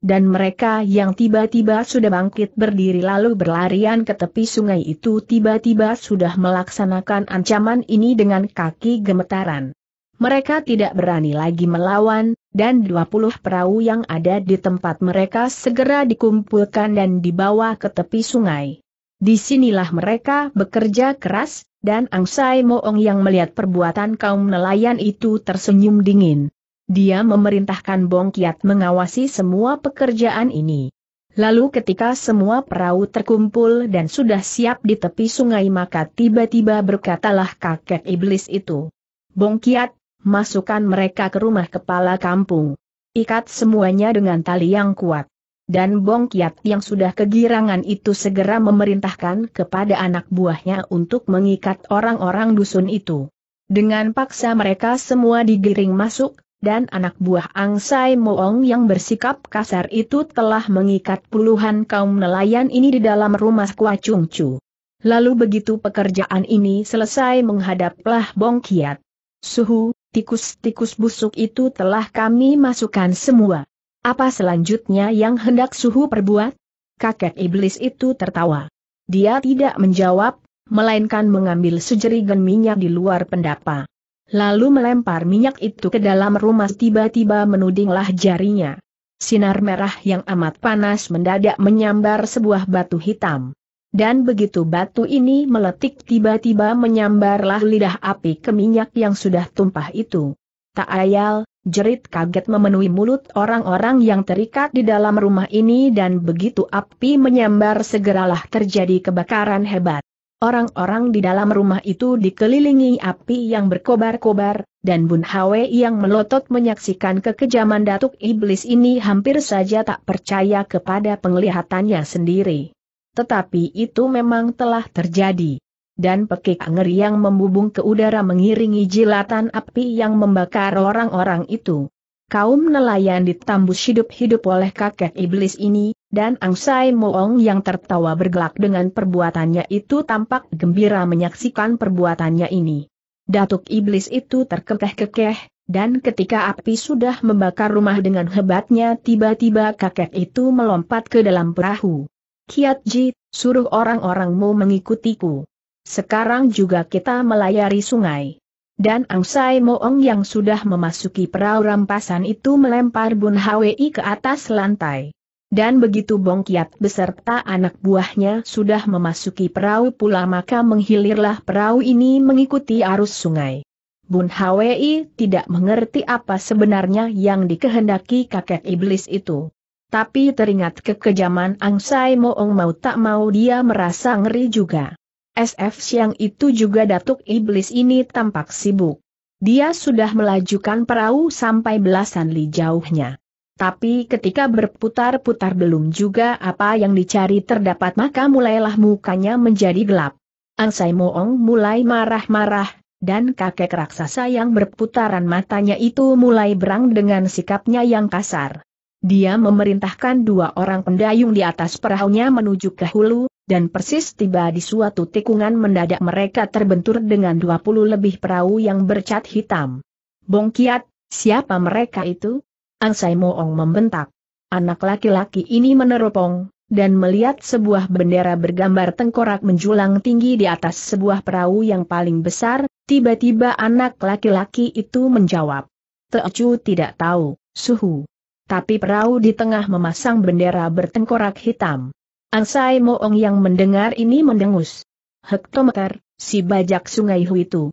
dan mereka yang tiba-tiba sudah bangkit berdiri lalu berlarian ke tepi sungai itu tiba-tiba sudah melaksanakan ancaman ini dengan kaki gemetaran. Mereka tidak berani lagi melawan, dan 20 perahu yang ada di tempat mereka segera dikumpulkan dan dibawa ke tepi sungai. Disinilah mereka bekerja keras, dan Angsai Moong yang melihat perbuatan kaum nelayan itu tersenyum dingin. Dia memerintahkan Bong Kiat mengawasi semua pekerjaan ini. Lalu ketika semua perahu terkumpul dan sudah siap di tepi sungai maka tiba-tiba berkatalah kakek iblis itu. Bong Kiat, masukkan mereka ke rumah kepala kampung. Ikat semuanya dengan tali yang kuat. Dan Bong Kiat yang sudah kegirangan itu segera memerintahkan kepada anak buahnya untuk mengikat orang-orang dusun itu. Dengan paksa mereka semua digiring masuk, dan anak buah Angsai Moong yang bersikap kasar itu telah mengikat puluhan kaum nelayan ini di dalam rumah Kwa Chung Chu. Lalu begitu pekerjaan ini selesai menghadaplah Bong Kiat. Suhu, tikus-tikus busuk itu telah kami masukkan semua. Apa selanjutnya yang hendak Suhu perbuat? Kakek iblis itu tertawa. Dia tidak menjawab, melainkan mengambil sejerigen minyak di luar pendapa lalu melempar minyak itu ke dalam rumah, tiba-tiba menudinglah jarinya. Sinar merah yang amat panas mendadak menyambar sebuah batu hitam. Dan begitu batu ini meletik tiba-tiba menyambarlah lidah api ke minyak yang sudah tumpah itu. Tak ayal, jerit kaget memenuhi mulut orang-orang yang terikat di dalam rumah ini dan begitu api menyambar segeralah terjadi kebakaran hebat. Orang-orang di dalam rumah itu dikelilingi api yang berkobar-kobar, dan Bun Hwe yang melotot menyaksikan kekejaman Datuk Iblis ini hampir saja tak percaya kepada penglihatannya sendiri. Tetapi itu memang telah terjadi. Dan pekik ngeri yang membubung ke udara mengiringi jilatan api yang membakar orang-orang itu. Kaum nelayan ditambus hidup-hidup oleh kakek iblis ini, dan Sai Moong yang tertawa bergelak dengan perbuatannya itu tampak gembira menyaksikan perbuatannya ini. Datuk Iblis itu terkekeh-kekeh, dan ketika api sudah membakar rumah dengan hebatnya tiba-tiba kakek itu melompat ke dalam perahu. Kiat Ji, suruh orang-orangmu mengikutiku. Sekarang juga kita melayari sungai. Dan Sai Moong yang sudah memasuki perahu rampasan itu melempar Bun Hwi ke atas lantai. Dan begitu Bong Kiat beserta anak buahnya sudah memasuki perahu pula maka menghilirlah perahu ini mengikuti arus sungai. Bun Hwi tidak mengerti apa sebenarnya yang dikehendaki kakek iblis itu. Tapi teringat kekejaman Angsai Moong mau tak mau dia merasa ngeri juga. SF siang itu juga datuk iblis ini tampak sibuk. Dia sudah melajukan perahu sampai belasan li jauhnya. Tapi ketika berputar-putar belum juga apa yang dicari terdapat maka mulailah mukanya menjadi gelap. Angsai Moong mulai marah-marah, dan kakek raksasa yang berputaran matanya itu mulai berang dengan sikapnya yang kasar. Dia memerintahkan dua orang pendayung di atas perahunya menuju ke hulu, dan persis tiba di suatu tikungan mendadak mereka terbentur dengan 20 lebih perahu yang bercat hitam. Bongkiat, siapa mereka itu? Angsai Moong membentak. Anak laki-laki ini meneropong, dan melihat sebuah bendera bergambar tengkorak menjulang tinggi di atas sebuah perahu yang paling besar, tiba-tiba anak laki-laki itu menjawab. Teocu tidak tahu, suhu. Tapi perahu di tengah memasang bendera bertengkorak hitam. Angsai Moong yang mendengar ini mendengus. Hektometer, si bajak sungai Hu itu.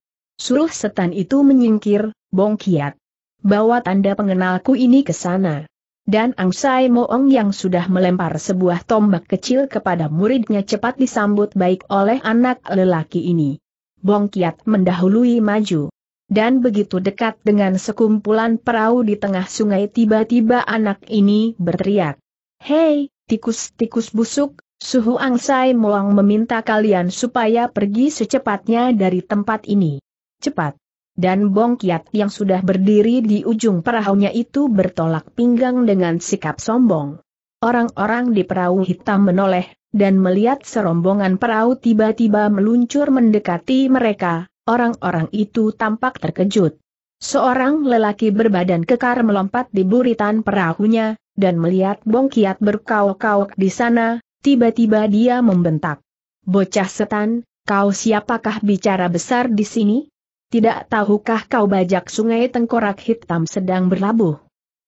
Suruh setan itu menyingkir, bongkiat bawa tanda pengenalku ini ke sana. Dan Ang Sai Moong yang sudah melempar sebuah tombak kecil kepada muridnya cepat disambut baik oleh anak lelaki ini. Bong Kiat mendahului maju. Dan begitu dekat dengan sekumpulan perahu di tengah sungai tiba-tiba anak ini berteriak. Hei, tikus-tikus busuk, suhu Ang Sai Moong meminta kalian supaya pergi secepatnya dari tempat ini. Cepat! dan Bong Kiat yang sudah berdiri di ujung perahunya itu bertolak pinggang dengan sikap sombong. Orang-orang di perahu hitam menoleh, dan melihat serombongan perahu tiba-tiba meluncur mendekati mereka, orang-orang itu tampak terkejut. Seorang lelaki berbadan kekar melompat di buritan perahunya, dan melihat Bong Kiat berkauk-kauk di sana, tiba-tiba dia membentak. Bocah setan, kau siapakah bicara besar di sini? Tidak tahukah kau bajak sungai tengkorak hitam sedang berlabuh?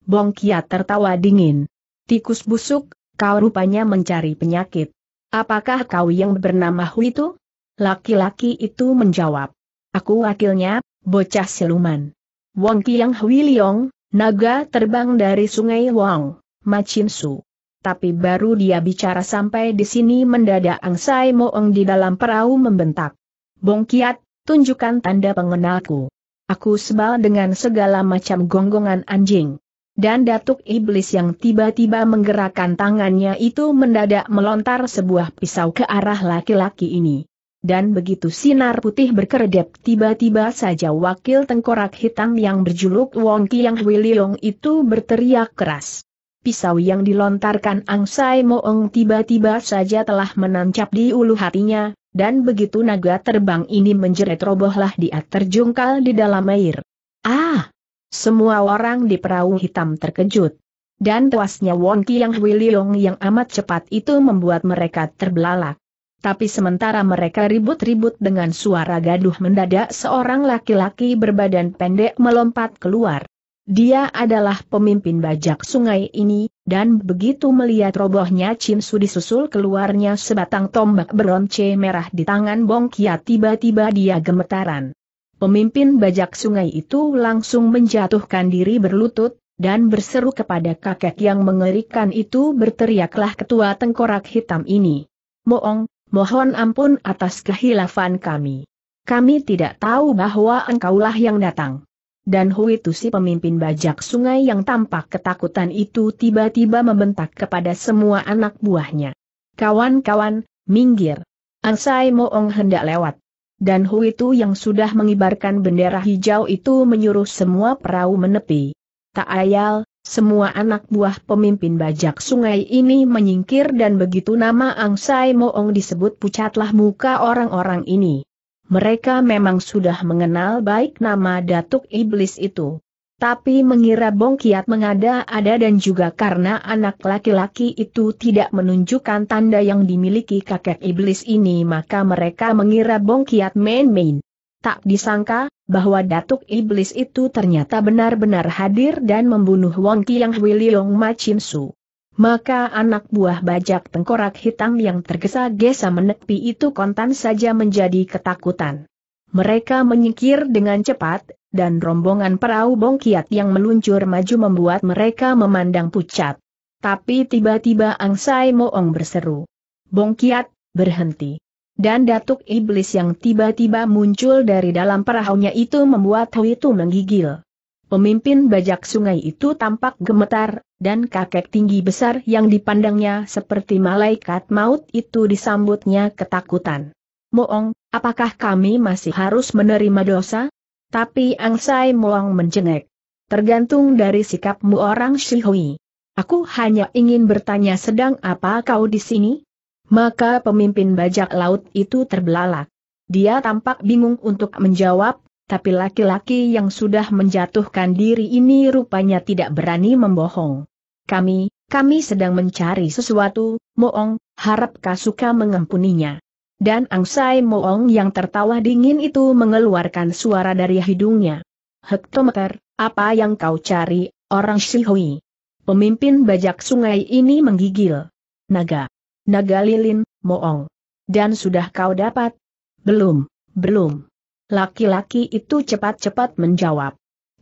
Bong Kia tertawa dingin. Tikus busuk, kau rupanya mencari penyakit. Apakah kau yang bernama Hu itu? Laki-laki itu menjawab. Aku wakilnya, bocah siluman. Wong Kiang Hui Liong, naga terbang dari sungai Wang, Machin Su. Tapi baru dia bicara sampai di sini mendadak Ang Sai Moeng di dalam perahu membentak. Kiat tunjukkan tanda pengenalku. Aku sebal dengan segala macam gonggongan anjing. Dan datuk iblis yang tiba-tiba menggerakkan tangannya itu mendadak melontar sebuah pisau ke arah laki-laki ini. Dan begitu sinar putih berkeredap tiba-tiba saja wakil tengkorak hitam yang berjuluk Wong Kiang Wiliong itu berteriak keras. Pisau yang dilontarkan Ang Sai Moong tiba-tiba saja telah menancap di ulu hatinya, dan begitu naga terbang ini menjerit robohlah dia terjungkal di dalam air. Ah! Semua orang di perahu hitam terkejut. Dan tuasnya Wong Kiang Wiliong yang amat cepat itu membuat mereka terbelalak. Tapi sementara mereka ribut-ribut dengan suara gaduh mendadak seorang laki-laki berbadan pendek melompat keluar. Dia adalah pemimpin bajak sungai ini, dan begitu melihat robohnya Su disusul keluarnya sebatang tombak beronce merah di tangan Bong Kia tiba-tiba dia gemetaran. Pemimpin bajak sungai itu langsung menjatuhkan diri berlutut, dan berseru kepada kakek yang mengerikan itu berteriaklah ketua tengkorak hitam ini. Moong, mohon ampun atas kehilafan kami. Kami tidak tahu bahwa engkaulah yang datang dan Hui si pemimpin bajak sungai yang tampak ketakutan itu tiba-tiba membentak kepada semua anak buahnya. Kawan-kawan, minggir. Angsai Moong hendak lewat. Dan Hui Tu yang sudah mengibarkan bendera hijau itu menyuruh semua perahu menepi. Tak ayal, semua anak buah pemimpin bajak sungai ini menyingkir dan begitu nama Angsai Moong disebut pucatlah muka orang-orang ini mereka memang sudah mengenal baik nama Datuk Iblis itu. Tapi mengira Bongkiat mengada-ada dan juga karena anak laki-laki itu tidak menunjukkan tanda yang dimiliki kakek iblis ini maka mereka mengira Bongkiat main-main. Tak disangka, bahwa Datuk Iblis itu ternyata benar-benar hadir dan membunuh Wong Kiang Wiliong Machin Su maka anak buah bajak tengkorak hitam yang tergesa-gesa menepi itu kontan saja menjadi ketakutan. Mereka menyingkir dengan cepat, dan rombongan perahu bongkiat yang meluncur maju membuat mereka memandang pucat. Tapi tiba-tiba Angsai Moong berseru. Bongkiat, berhenti. Dan datuk iblis yang tiba-tiba muncul dari dalam perahunya itu membuat Hui itu menggigil. Pemimpin bajak sungai itu tampak gemetar, dan kakek tinggi besar yang dipandangnya seperti malaikat maut itu disambutnya ketakutan. Moong, apakah kami masih harus menerima dosa? Tapi Angsai Moong menjengek. Tergantung dari sikapmu orang Shihui. Aku hanya ingin bertanya sedang apa kau di sini? Maka pemimpin bajak laut itu terbelalak. Dia tampak bingung untuk menjawab, tapi laki-laki yang sudah menjatuhkan diri ini rupanya tidak berani membohong. Kami, kami sedang mencari sesuatu, Moong, harap Kasuka mengampuninya. Dan angsai Moong yang tertawa dingin itu mengeluarkan suara dari hidungnya. Hektometer, apa yang kau cari, orang Shihui? Pemimpin bajak sungai ini menggigil. Naga. Naga lilin, Moong. Dan sudah kau dapat? Belum, belum. Laki-laki itu cepat-cepat menjawab.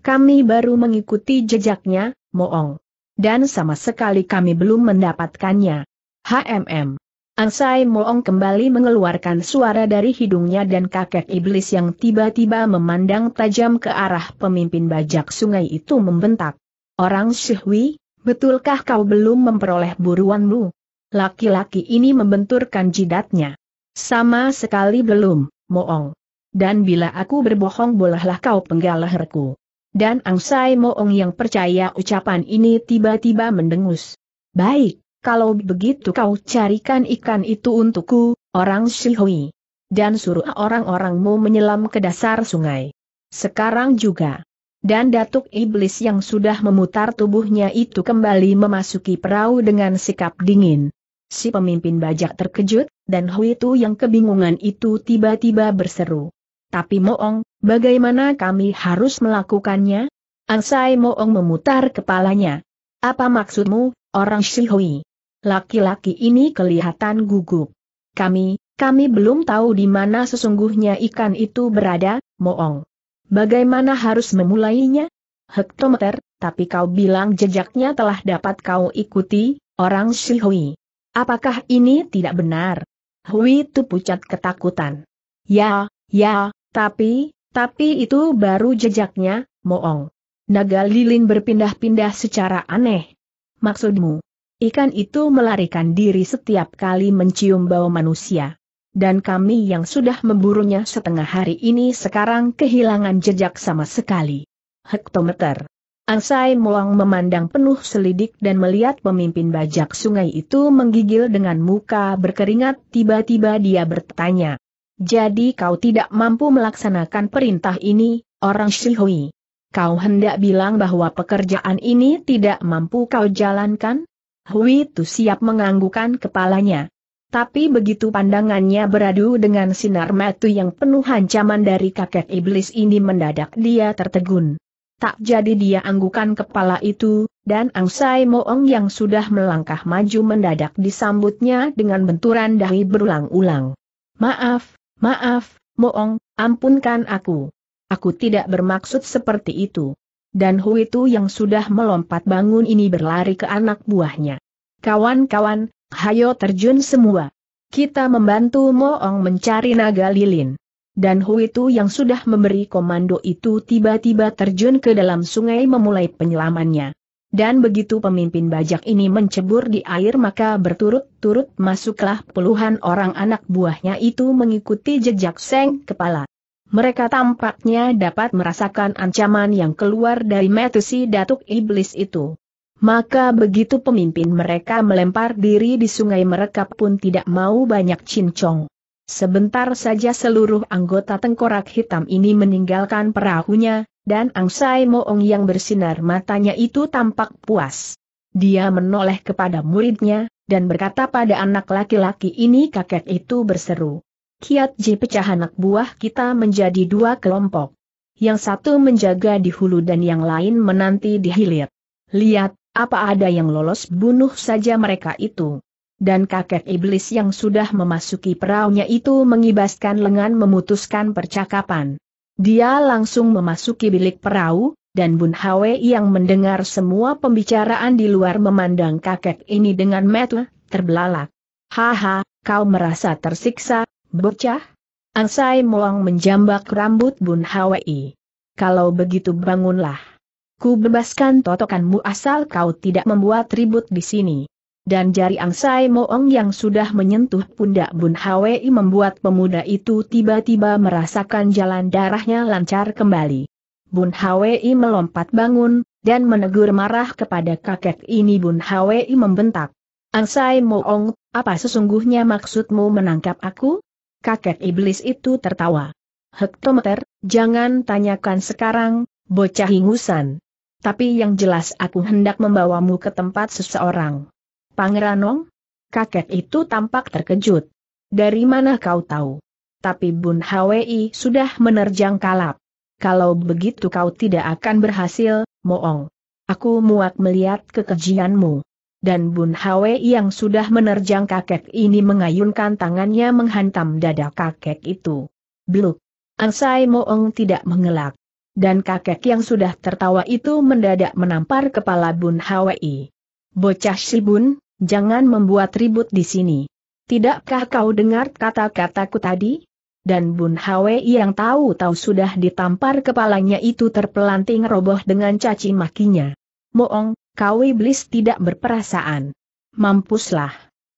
Kami baru mengikuti jejaknya, Moong. Dan sama sekali kami belum mendapatkannya. HMM. Ansai Moong kembali mengeluarkan suara dari hidungnya dan kakek iblis yang tiba-tiba memandang tajam ke arah pemimpin bajak sungai itu membentak. Orang Syihwi, betulkah kau belum memperoleh buruanmu? Laki-laki ini membenturkan jidatnya. Sama sekali belum, Moong. Dan bila aku berbohong bolehlah kau penggal leherku. Dan Angsai Moong yang percaya ucapan ini tiba-tiba mendengus. Baik, kalau begitu kau carikan ikan itu untukku, orang Shihui. Dan suruh orang-orangmu menyelam ke dasar sungai. Sekarang juga. Dan datuk iblis yang sudah memutar tubuhnya itu kembali memasuki perahu dengan sikap dingin. Si pemimpin bajak terkejut, dan Hui Tu yang kebingungan itu tiba-tiba berseru. Tapi Moong, bagaimana kami harus melakukannya? Angsai Moong memutar kepalanya. Apa maksudmu, orang Shihui? Laki-laki ini kelihatan gugup. Kami, kami belum tahu di mana sesungguhnya ikan itu berada, Moong. Bagaimana harus memulainya? Hektometer, tapi kau bilang jejaknya telah dapat kau ikuti, orang Shihui. Apakah ini tidak benar? Hui itu pucat ketakutan. Ya, ya, tapi, tapi itu baru jejaknya, Moong. Naga lilin berpindah-pindah secara aneh. Maksudmu, ikan itu melarikan diri setiap kali mencium bau manusia. Dan kami yang sudah memburunya setengah hari ini sekarang kehilangan jejak sama sekali. Hektometer. Angsai Moong memandang penuh selidik dan melihat pemimpin bajak sungai itu menggigil dengan muka berkeringat tiba-tiba dia bertanya, jadi kau tidak mampu melaksanakan perintah ini, orang Shihui. Kau hendak bilang bahwa pekerjaan ini tidak mampu kau jalankan? Hui Tu siap menganggukan kepalanya. Tapi begitu pandangannya beradu dengan sinar matu yang penuh ancaman dari kakek iblis ini mendadak dia tertegun. Tak jadi dia anggukan kepala itu, dan Angsai Moong yang sudah melangkah maju mendadak disambutnya dengan benturan dahi berulang-ulang. Maaf, Maaf, Moong, ampunkan aku. Aku tidak bermaksud seperti itu. Dan Hu itu yang sudah melompat bangun ini berlari ke anak buahnya. Kawan-kawan, hayo terjun semua. Kita membantu Moong mencari naga lilin. Dan Hu itu yang sudah memberi komando itu tiba-tiba terjun ke dalam sungai memulai penyelamannya. Dan begitu pemimpin bajak ini mencebur di air maka berturut-turut masuklah puluhan orang anak buahnya itu mengikuti jejak seng kepala. Mereka tampaknya dapat merasakan ancaman yang keluar dari metusi datuk iblis itu. Maka begitu pemimpin mereka melempar diri di sungai mereka pun tidak mau banyak cincong. Sebentar saja seluruh anggota tengkorak hitam ini meninggalkan perahunya, dan Angsai Moong yang bersinar matanya itu tampak puas. Dia menoleh kepada muridnya, dan berkata pada anak laki-laki ini kakek itu berseru. Kiat Ji pecah anak buah kita menjadi dua kelompok. Yang satu menjaga di hulu dan yang lain menanti di hilir. Lihat, apa ada yang lolos bunuh saja mereka itu. Dan kakek iblis yang sudah memasuki peraunya itu mengibaskan lengan memutuskan percakapan. Dia langsung memasuki bilik perahu, dan Bun Hwe yang mendengar semua pembicaraan di luar memandang kakek ini dengan metu, terbelalak. Haha, kau merasa tersiksa, bocah? Angsai Moang menjambak rambut Bun Hwe. Kalau begitu bangunlah. Ku bebaskan totokanmu asal kau tidak membuat ribut di sini dan jari Angsai Moong yang sudah menyentuh pundak Bun Hwi membuat pemuda itu tiba-tiba merasakan jalan darahnya lancar kembali. Bun Hwi melompat bangun, dan menegur marah kepada kakek ini Bun Hwi membentak. Angsai Moong, apa sesungguhnya maksudmu menangkap aku? Kakek iblis itu tertawa. Hektometer, jangan tanyakan sekarang, bocah ingusan. Tapi yang jelas aku hendak membawamu ke tempat seseorang. Pangeran Nong? Kakek itu tampak terkejut. Dari mana kau tahu? Tapi Bun Hwi sudah menerjang kalap. Kalau begitu kau tidak akan berhasil, Moong. Aku muak melihat kekejianmu. Dan Bun Hwi yang sudah menerjang kakek ini mengayunkan tangannya menghantam dada kakek itu. Bluk. Angsai Moong tidak mengelak. Dan kakek yang sudah tertawa itu mendadak menampar kepala Bun Hwi. Bocah si Bun, Jangan membuat ribut di sini. Tidakkah kau dengar kata-kataku tadi? Dan Bun Hwe yang tahu-tahu sudah ditampar kepalanya itu terpelanting roboh dengan caci makinya. Moong, kau iblis tidak berperasaan. Mampuslah.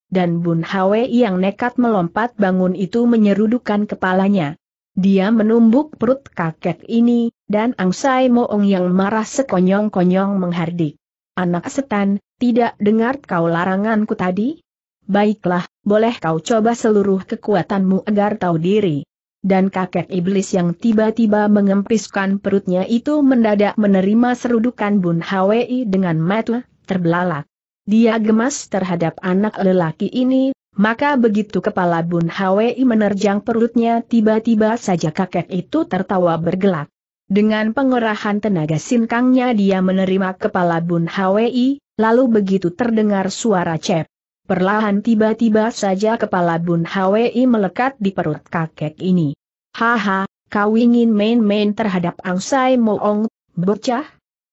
Dan Bun Hwe yang nekat melompat bangun itu menyerudukan kepalanya. Dia menumbuk perut kakek ini, dan Angsai Moong yang marah sekonyong-konyong menghardik. Anak setan, tidak dengar kau laranganku tadi? Baiklah, boleh kau coba seluruh kekuatanmu agar tahu diri. Dan kakek iblis yang tiba-tiba mengempiskan perutnya itu mendadak menerima serudukan Bun Hwi dengan mata terbelalak. Dia gemas terhadap anak lelaki ini, maka begitu kepala Bun Hwi menerjang perutnya tiba-tiba saja kakek itu tertawa bergelak. Dengan pengerahan tenaga sinkangnya dia menerima kepala Bun Hwi, Lalu begitu terdengar suara cep. Perlahan tiba-tiba saja kepala Bun Hwi melekat di perut kakek ini. Haha, kau ingin main-main terhadap Angsai Moong, bocah?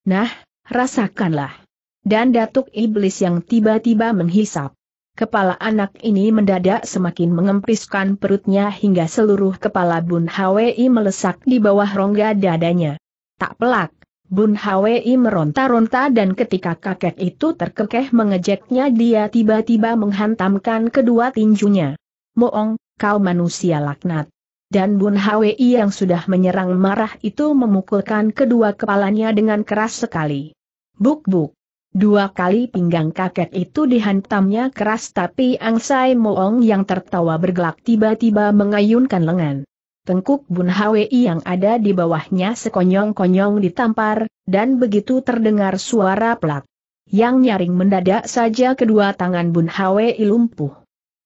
Nah, rasakanlah. Dan datuk iblis yang tiba-tiba menghisap. Kepala anak ini mendadak semakin mengempiskan perutnya hingga seluruh kepala Bun Hwi melesak di bawah rongga dadanya. Tak pelak, Bun Hwi meronta-ronta dan ketika kakek itu terkekeh mengejeknya dia tiba-tiba menghantamkan kedua tinjunya. Moong, kau manusia laknat. Dan Bun Hwi yang sudah menyerang marah itu memukulkan kedua kepalanya dengan keras sekali. Buk-buk. Dua kali pinggang kakek itu dihantamnya keras tapi Angsai Moong yang tertawa bergelak tiba-tiba mengayunkan lengan tengkuk Bun Hwi yang ada di bawahnya sekonyong-konyong ditampar, dan begitu terdengar suara pelak. Yang nyaring mendadak saja kedua tangan Bun Hwi lumpuh.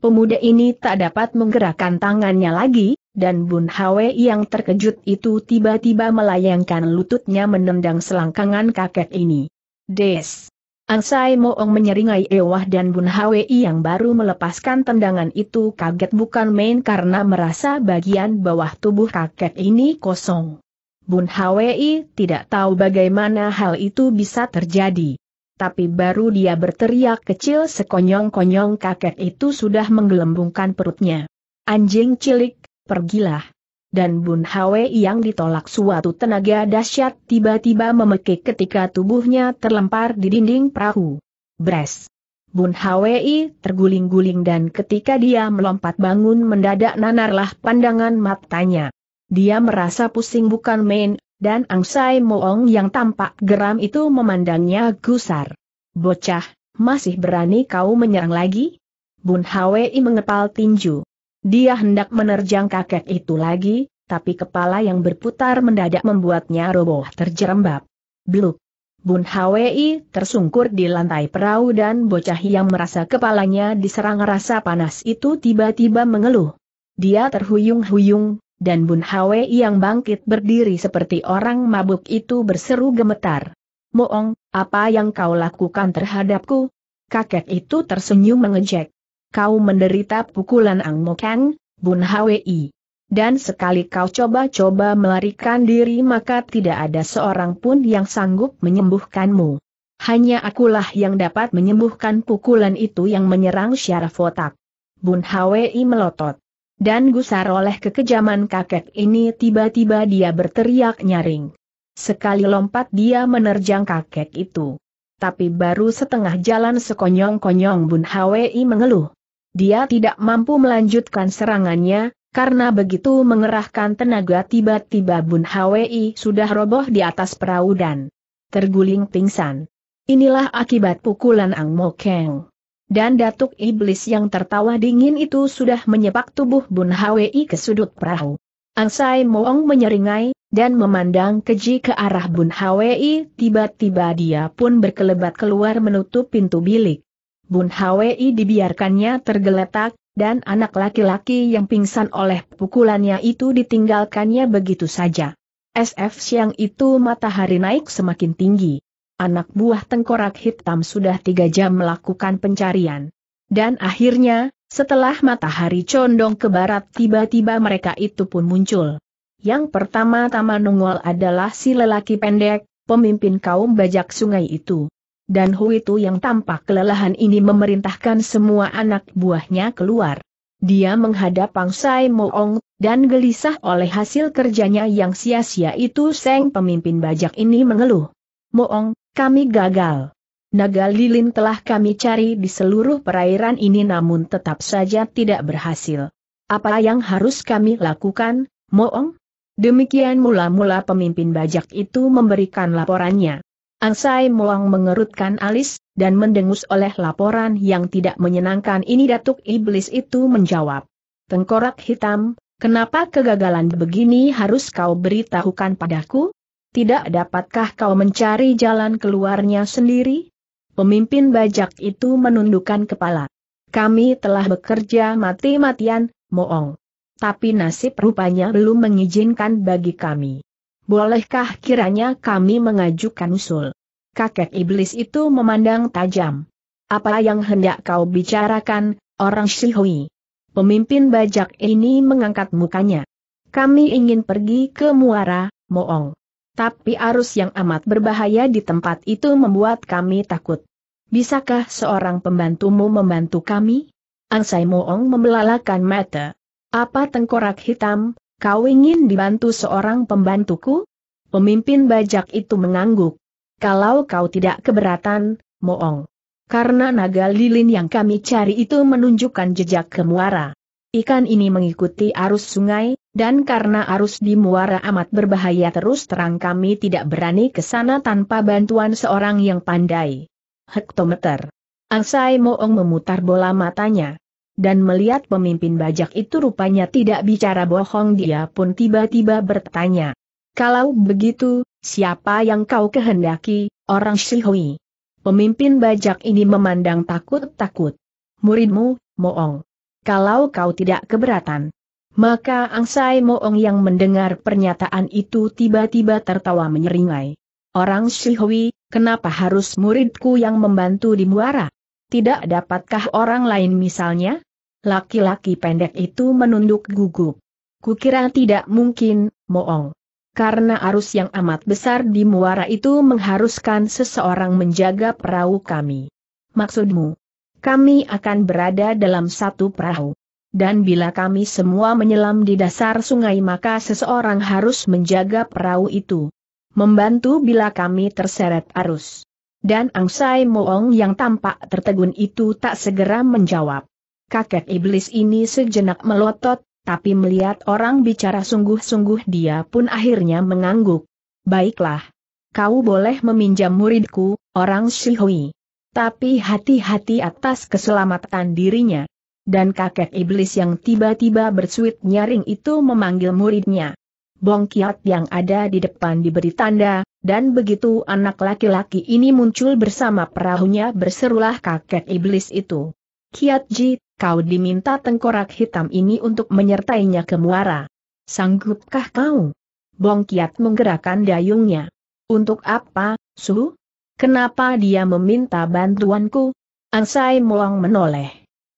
Pemuda ini tak dapat menggerakkan tangannya lagi, dan Bun Hwi yang terkejut itu tiba-tiba melayangkan lututnya menendang selangkangan kakek ini. Des! Angsai Moong menyeringai Ewah dan Bun Hwi yang baru melepaskan tendangan itu kaget bukan main karena merasa bagian bawah tubuh kakek ini kosong. Bun Hwi tidak tahu bagaimana hal itu bisa terjadi. Tapi baru dia berteriak kecil sekonyong-konyong kakek itu sudah menggelembungkan perutnya. Anjing cilik, pergilah dan Bun Hwe yang ditolak suatu tenaga dahsyat tiba-tiba memekik ketika tubuhnya terlempar di dinding perahu. Bres! Bun Hwei terguling-guling dan ketika dia melompat bangun mendadak nanarlah pandangan matanya. Dia merasa pusing bukan main, dan Angsai Moong yang tampak geram itu memandangnya gusar. Bocah, masih berani kau menyerang lagi? Bun Hwei mengepal tinju. Dia hendak menerjang kakek itu lagi, tapi kepala yang berputar mendadak membuatnya roboh terjerembab. Bluk! Bun Hwi tersungkur di lantai perahu dan bocah yang merasa kepalanya diserang rasa panas itu tiba-tiba mengeluh. Dia terhuyung-huyung, dan Bun Hwi yang bangkit berdiri seperti orang mabuk itu berseru gemetar. Moong, apa yang kau lakukan terhadapku? Kakek itu tersenyum mengejek kau menderita pukulan Ang Mokang, Bun Hwi. Dan sekali kau coba-coba melarikan diri maka tidak ada seorang pun yang sanggup menyembuhkanmu. Hanya akulah yang dapat menyembuhkan pukulan itu yang menyerang syaraf otak. Bun Hwi melotot. Dan gusar oleh kekejaman kakek ini tiba-tiba dia berteriak nyaring. Sekali lompat dia menerjang kakek itu. Tapi baru setengah jalan sekonyong-konyong Bun Hwi mengeluh. Dia tidak mampu melanjutkan serangannya, karena begitu mengerahkan tenaga tiba-tiba Bun Hwi sudah roboh di atas perahu dan terguling pingsan. Inilah akibat pukulan Ang Mo Keng. Dan datuk iblis yang tertawa dingin itu sudah menyepak tubuh Bun Hwi ke sudut perahu. Ang Sai Moong menyeringai, dan memandang keji ke arah Bun Hwi, tiba-tiba dia pun berkelebat keluar menutup pintu bilik. Bun Hwi dibiarkannya tergeletak, dan anak laki-laki yang pingsan oleh pukulannya itu ditinggalkannya begitu saja. SF siang itu matahari naik semakin tinggi. Anak buah tengkorak hitam sudah tiga jam melakukan pencarian. Dan akhirnya, setelah matahari condong ke barat tiba-tiba mereka itu pun muncul. Yang pertama-tama nongol adalah si lelaki pendek, pemimpin kaum bajak sungai itu dan Hu itu yang tampak kelelahan ini memerintahkan semua anak buahnya keluar. Dia menghadap Pang Sai Moong, dan gelisah oleh hasil kerjanya yang sia-sia itu Seng pemimpin bajak ini mengeluh. Moong, kami gagal. Naga lilin telah kami cari di seluruh perairan ini namun tetap saja tidak berhasil. Apa yang harus kami lakukan, Moong? Demikian mula-mula pemimpin bajak itu memberikan laporannya. Angsai Moang mengerutkan alis, dan mendengus oleh laporan yang tidak menyenangkan ini Datuk Iblis itu menjawab. Tengkorak hitam, kenapa kegagalan begini harus kau beritahukan padaku? Tidak dapatkah kau mencari jalan keluarnya sendiri? Pemimpin bajak itu menundukkan kepala. Kami telah bekerja mati-matian, Moong. Tapi nasib rupanya belum mengizinkan bagi kami. Bolehkah kiranya kami mengajukan usul? Kakek iblis itu memandang tajam. Apa yang hendak kau bicarakan, orang Shihui? Pemimpin bajak ini mengangkat mukanya. Kami ingin pergi ke Muara, Moong. Tapi arus yang amat berbahaya di tempat itu membuat kami takut. Bisakah seorang pembantumu membantu kami? Angsai Moong membelalakan mata. Apa tengkorak hitam, Kau ingin dibantu seorang pembantuku? Pemimpin bajak itu mengangguk. Kalau kau tidak keberatan, moong. Karena naga lilin yang kami cari itu menunjukkan jejak ke muara. Ikan ini mengikuti arus sungai, dan karena arus di muara amat berbahaya terus terang kami tidak berani ke sana tanpa bantuan seorang yang pandai. Hektometer. Angsai Moong memutar bola matanya dan melihat pemimpin bajak itu rupanya tidak bicara bohong dia pun tiba-tiba bertanya. Kalau begitu, siapa yang kau kehendaki, orang Shihui? Pemimpin bajak ini memandang takut-takut. Muridmu, Moong. Kalau kau tidak keberatan. Maka Angsai Moong yang mendengar pernyataan itu tiba-tiba tertawa menyeringai. Orang Shihui, kenapa harus muridku yang membantu di muara? Tidak dapatkah orang lain misalnya? Laki-laki pendek itu menunduk gugup. Kukira tidak mungkin, Moong. Karena arus yang amat besar di muara itu mengharuskan seseorang menjaga perahu kami. Maksudmu? Kami akan berada dalam satu perahu. Dan bila kami semua menyelam di dasar sungai maka seseorang harus menjaga perahu itu. Membantu bila kami terseret arus. Dan Angsai Moong yang tampak tertegun itu tak segera menjawab. Kakek iblis ini sejenak melotot, tapi melihat orang bicara sungguh-sungguh dia pun akhirnya mengangguk. Baiklah. Kau boleh meminjam muridku, orang Shihui. Tapi hati-hati atas keselamatan dirinya. Dan kakek iblis yang tiba-tiba bersuit nyaring itu memanggil muridnya. Bong Kiat yang ada di depan diberi tanda, dan begitu anak laki-laki ini muncul bersama perahunya berserulah kakek iblis itu. Kiat Ji, kau diminta tengkorak hitam ini untuk menyertainya ke muara. Sanggupkah kau? Bong Kiat menggerakkan dayungnya. Untuk apa, Su? Kenapa dia meminta bantuanku? Ansai Muang menoleh.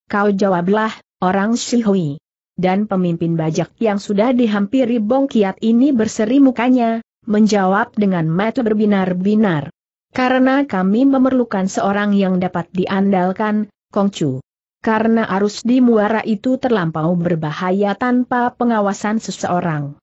Kau jawablah, orang Shihui dan pemimpin bajak yang sudah dihampiri Bong Kiat ini berseri mukanya, menjawab dengan mata berbinar-binar. Karena kami memerlukan seorang yang dapat diandalkan, Kongcu. Karena arus di muara itu terlampau berbahaya tanpa pengawasan seseorang.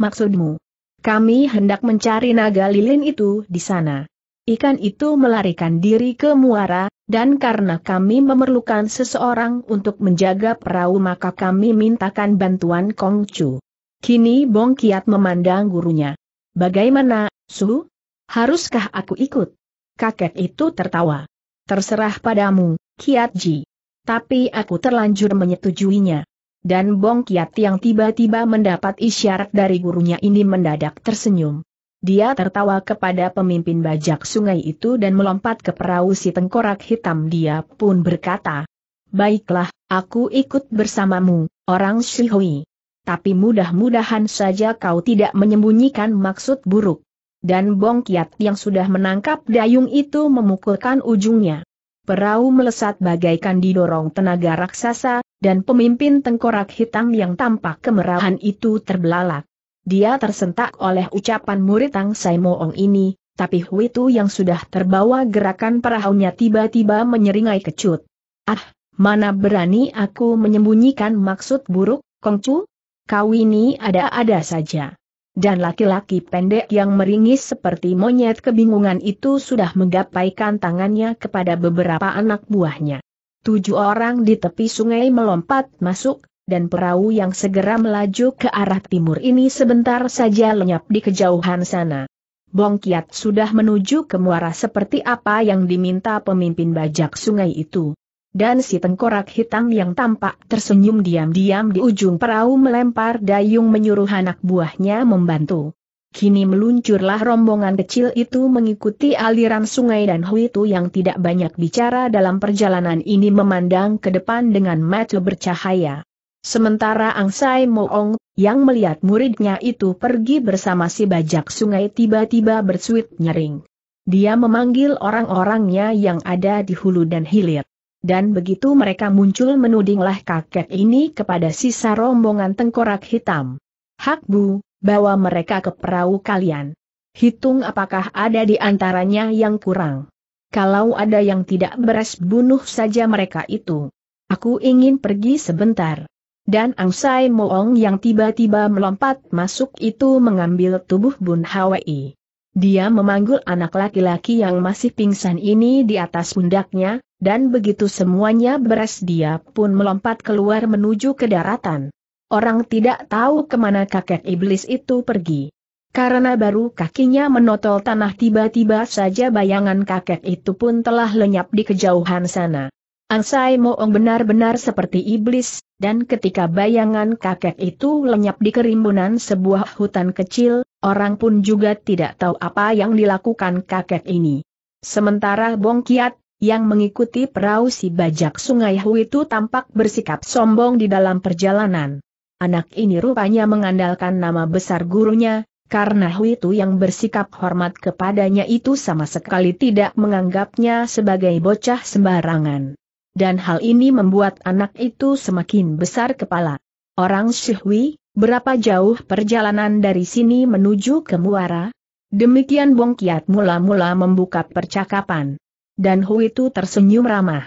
Maksudmu? Kami hendak mencari naga lilin itu di sana. Ikan itu melarikan diri ke muara, dan karena kami memerlukan seseorang untuk menjaga perahu maka kami mintakan bantuan Kongcu. Kini Bong Kiat memandang gurunya. Bagaimana, Su? Haruskah aku ikut? Kakek itu tertawa. Terserah padamu, Kiat Ji. Tapi aku terlanjur menyetujuinya. Dan Bong Kiat yang tiba-tiba mendapat isyarat dari gurunya ini mendadak tersenyum. Dia tertawa kepada pemimpin bajak sungai itu dan melompat ke perahu si tengkorak hitam dia pun berkata, Baiklah, aku ikut bersamamu, orang Shihui. Tapi mudah-mudahan saja kau tidak menyembunyikan maksud buruk. Dan Bong Kiat yang sudah menangkap dayung itu memukulkan ujungnya. Perahu melesat bagaikan didorong tenaga raksasa, dan pemimpin tengkorak hitam yang tampak kemerahan itu terbelalak. Dia tersentak oleh ucapan murid Tang Sai Ong ini, tapi Hui Tu yang sudah terbawa gerakan perahunya tiba-tiba menyeringai kecut. Ah, mana berani aku menyembunyikan maksud buruk, Kongcu? Kau ini ada-ada saja. Dan laki-laki pendek yang meringis seperti monyet kebingungan itu sudah menggapaikan tangannya kepada beberapa anak buahnya. Tujuh orang di tepi sungai melompat masuk, dan perahu yang segera melaju ke arah timur ini sebentar saja lenyap di kejauhan sana. Bong Kiat sudah menuju ke muara seperti apa yang diminta pemimpin bajak sungai itu. Dan si tengkorak hitam yang tampak tersenyum diam-diam di ujung perahu melempar dayung menyuruh anak buahnya membantu. Kini meluncurlah rombongan kecil itu mengikuti aliran sungai dan itu yang tidak banyak bicara dalam perjalanan ini memandang ke depan dengan mata bercahaya. Sementara Angsai Moong, yang melihat muridnya itu pergi bersama si bajak sungai tiba-tiba bersuit nyering. Dia memanggil orang-orangnya yang ada di hulu dan hilir. Dan begitu mereka muncul menudinglah kakek ini kepada sisa rombongan tengkorak hitam. Hak Bu, bawa mereka ke perahu kalian. Hitung apakah ada di antaranya yang kurang. Kalau ada yang tidak beres bunuh saja mereka itu. Aku ingin pergi sebentar. Dan Angsai Moong yang tiba-tiba melompat masuk itu mengambil tubuh Bun Hwi. Dia memanggul anak laki-laki yang masih pingsan ini di atas pundaknya, dan begitu semuanya beres dia pun melompat keluar menuju ke daratan. Orang tidak tahu kemana kakek iblis itu pergi. Karena baru kakinya menotol tanah tiba-tiba saja bayangan kakek itu pun telah lenyap di kejauhan sana. Ansai Moong benar-benar seperti iblis, dan ketika bayangan kakek itu lenyap di kerimbunan sebuah hutan kecil, orang pun juga tidak tahu apa yang dilakukan kakek ini. Sementara Bong Kiat, yang mengikuti perahu si bajak sungai Hu itu tampak bersikap sombong di dalam perjalanan. Anak ini rupanya mengandalkan nama besar gurunya, karena Hui itu yang bersikap hormat kepadanya itu sama sekali tidak menganggapnya sebagai bocah sembarangan dan hal ini membuat anak itu semakin besar kepala. Orang Syihwi, berapa jauh perjalanan dari sini menuju ke Muara? Demikian Bong Kiat mula-mula membuka percakapan. Dan Hu itu tersenyum ramah.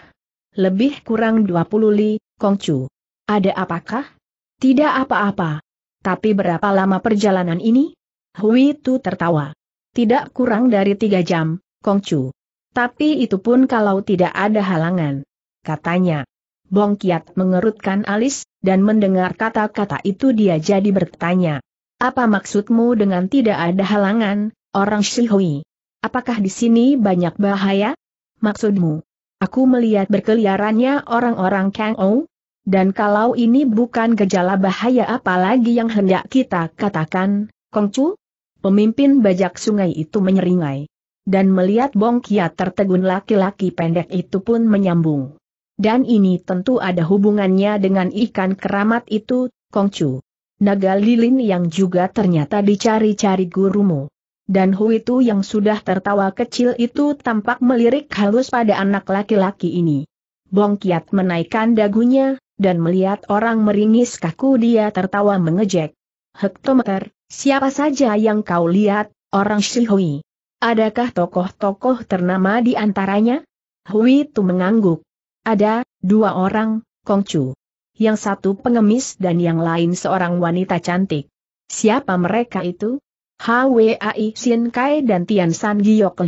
Lebih kurang 20 li, Kongcu. Ada apakah? Tidak apa-apa. Tapi berapa lama perjalanan ini? Hui itu tertawa. Tidak kurang dari tiga jam, Kongcu. Tapi itu pun kalau tidak ada halangan katanya. Bong Kiat mengerutkan alis, dan mendengar kata-kata itu dia jadi bertanya. Apa maksudmu dengan tidak ada halangan, orang Shihui? Apakah di sini banyak bahaya? Maksudmu? Aku melihat berkeliarannya orang-orang Kang Ou? Dan kalau ini bukan gejala bahaya apalagi yang hendak kita katakan, Kong Chu? Pemimpin bajak sungai itu menyeringai. Dan melihat Bong Kiat tertegun laki-laki pendek itu pun menyambung. Dan ini tentu ada hubungannya dengan ikan keramat itu, Kongcu. Naga lilin yang juga ternyata dicari-cari gurumu. Dan Hu itu yang sudah tertawa kecil itu tampak melirik halus pada anak laki-laki ini. Bong Kiat menaikkan dagunya, dan melihat orang meringis kaku dia tertawa mengejek. Hektometer, siapa saja yang kau lihat, orang Shihui? Adakah tokoh-tokoh ternama di antaranya? Hui itu mengangguk. Ada, dua orang, Kongcu. Yang satu pengemis dan yang lain seorang wanita cantik. Siapa mereka itu? HWAI Sin Kai dan Tian San Giok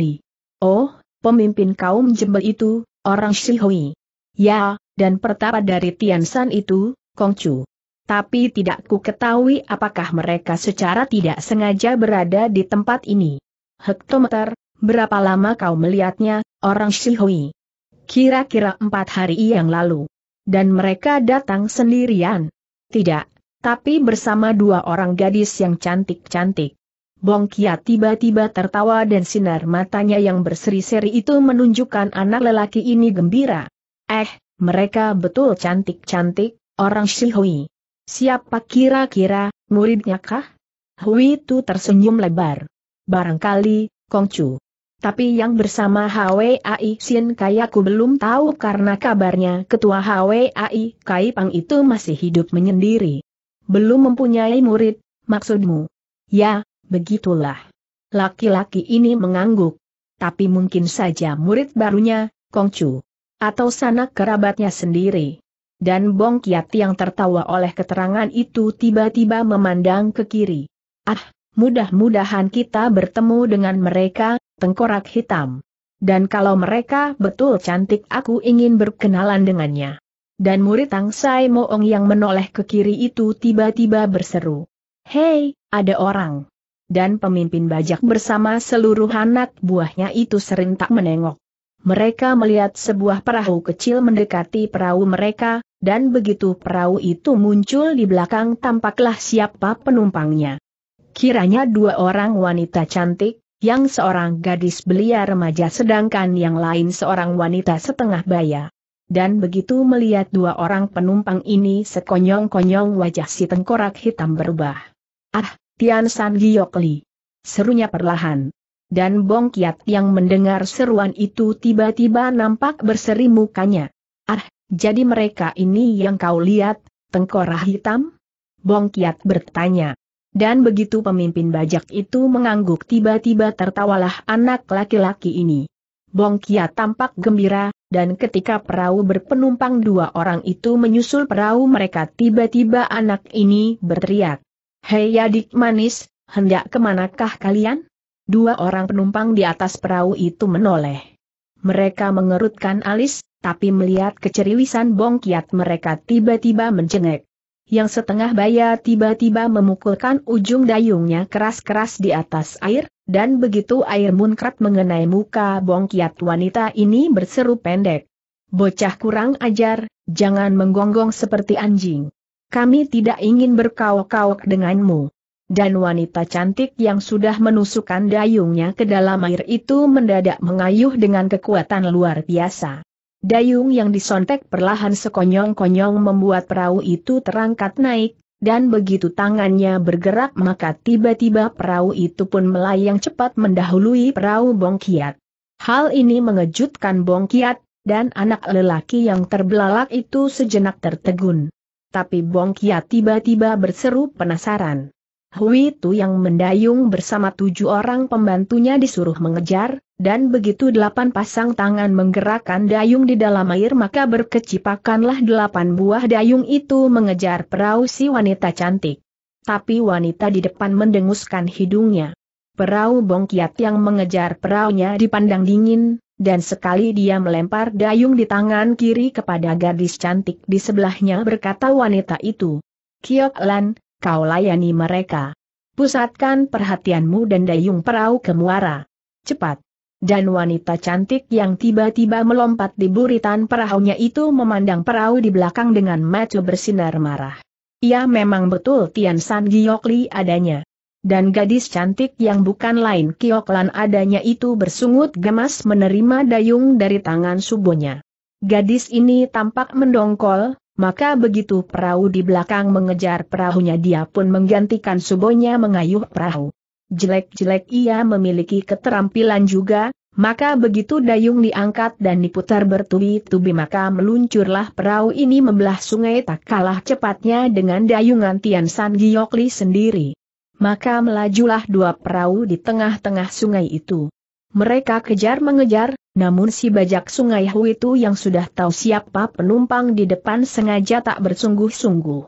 Oh, pemimpin kaum jembel itu, orang Shihui. Ya, dan pertapa dari Tian San itu, Kongcu. Tapi tidak ku ketahui apakah mereka secara tidak sengaja berada di tempat ini. Hektometer, berapa lama kau melihatnya, orang Shihui? kira-kira empat hari yang lalu. Dan mereka datang sendirian. Tidak, tapi bersama dua orang gadis yang cantik-cantik. Bong Kia tiba-tiba tertawa dan sinar matanya yang berseri-seri itu menunjukkan anak lelaki ini gembira. Eh, mereka betul cantik-cantik, orang Shihui. Siapa kira-kira, muridnya kah? Hui Tu tersenyum lebar. Barangkali, Kongcu. Tapi yang bersama HWAI Sin Kayaku belum tahu karena kabarnya ketua HWAI Kai Pang itu masih hidup menyendiri. Belum mempunyai murid, maksudmu? Ya, begitulah. Laki-laki ini mengangguk. Tapi mungkin saja murid barunya, Kongcu. Atau sanak kerabatnya sendiri. Dan Bong Kiat yang tertawa oleh keterangan itu tiba-tiba memandang ke kiri. Ah, mudah-mudahan kita bertemu dengan mereka, tengkorak hitam. Dan kalau mereka betul cantik aku ingin berkenalan dengannya. Dan murid Tang Sai Moong yang menoleh ke kiri itu tiba-tiba berseru. Hei, ada orang. Dan pemimpin bajak bersama seluruh anak buahnya itu serentak menengok. Mereka melihat sebuah perahu kecil mendekati perahu mereka, dan begitu perahu itu muncul di belakang tampaklah siapa penumpangnya. Kiranya dua orang wanita cantik, yang seorang gadis belia remaja sedangkan yang lain seorang wanita setengah baya. Dan begitu melihat dua orang penumpang ini sekonyong-konyong wajah si tengkorak hitam berubah. Ah, Tian San Giokli. Serunya perlahan. Dan Bong Kiat yang mendengar seruan itu tiba-tiba nampak berseri mukanya. Ah, jadi mereka ini yang kau lihat, tengkorak hitam? Bong Kiat bertanya. Dan begitu pemimpin bajak itu mengangguk tiba-tiba tertawalah anak laki-laki ini. Bong Kia tampak gembira, dan ketika perahu berpenumpang dua orang itu menyusul perahu mereka tiba-tiba anak ini berteriak. Hei adik manis, hendak kemanakah kalian? Dua orang penumpang di atas perahu itu menoleh. Mereka mengerutkan alis, tapi melihat keceriwisan Bong Kiat mereka tiba-tiba mencengek yang setengah baya tiba-tiba memukulkan ujung dayungnya keras-keras di atas air, dan begitu air munkrat mengenai muka bongkiat wanita ini berseru pendek. Bocah kurang ajar, jangan menggonggong seperti anjing. Kami tidak ingin berkaok-kaok denganmu. Dan wanita cantik yang sudah menusukkan dayungnya ke dalam air itu mendadak mengayuh dengan kekuatan luar biasa. Dayung yang disontek perlahan sekonyong-konyong membuat perahu itu terangkat naik, dan begitu tangannya bergerak maka tiba-tiba perahu itu pun melayang cepat mendahului perahu Bongkiat. Hal ini mengejutkan Bongkiat, dan anak lelaki yang terbelalak itu sejenak tertegun. Tapi Bongkiat tiba-tiba berseru penasaran. Hui Tu yang mendayung bersama tujuh orang pembantunya disuruh mengejar, dan begitu delapan pasang tangan menggerakkan dayung di dalam air maka berkecipakanlah delapan buah dayung itu mengejar perahu si wanita cantik. Tapi wanita di depan mendenguskan hidungnya. Perahu Bongkiat yang mengejar perahunya dipandang dingin, dan sekali dia melempar dayung di tangan kiri kepada gadis cantik di sebelahnya berkata wanita itu. Kiok Lan, kau layani mereka. Pusatkan perhatianmu dan dayung perahu ke muara. Cepat. Dan wanita cantik yang tiba-tiba melompat di buritan perahunya itu memandang perahu di belakang dengan mata bersinar marah. Ia memang betul Tian San Giokli adanya. Dan gadis cantik yang bukan lain Kioklan adanya itu bersungut gemas menerima dayung dari tangan Subonya. Gadis ini tampak mendongkol, maka begitu perahu di belakang mengejar perahunya dia pun menggantikan subonya mengayuh perahu. Jelek-jelek ia memiliki keterampilan juga, maka begitu dayung diangkat dan diputar bertubi-tubi maka meluncurlah perahu ini membelah sungai tak kalah cepatnya dengan dayungan Tian San Giyokli sendiri. Maka melajulah dua perahu di tengah-tengah sungai itu. Mereka kejar-mengejar, namun si bajak sungai Hu itu yang sudah tahu siapa penumpang di depan sengaja tak bersungguh-sungguh.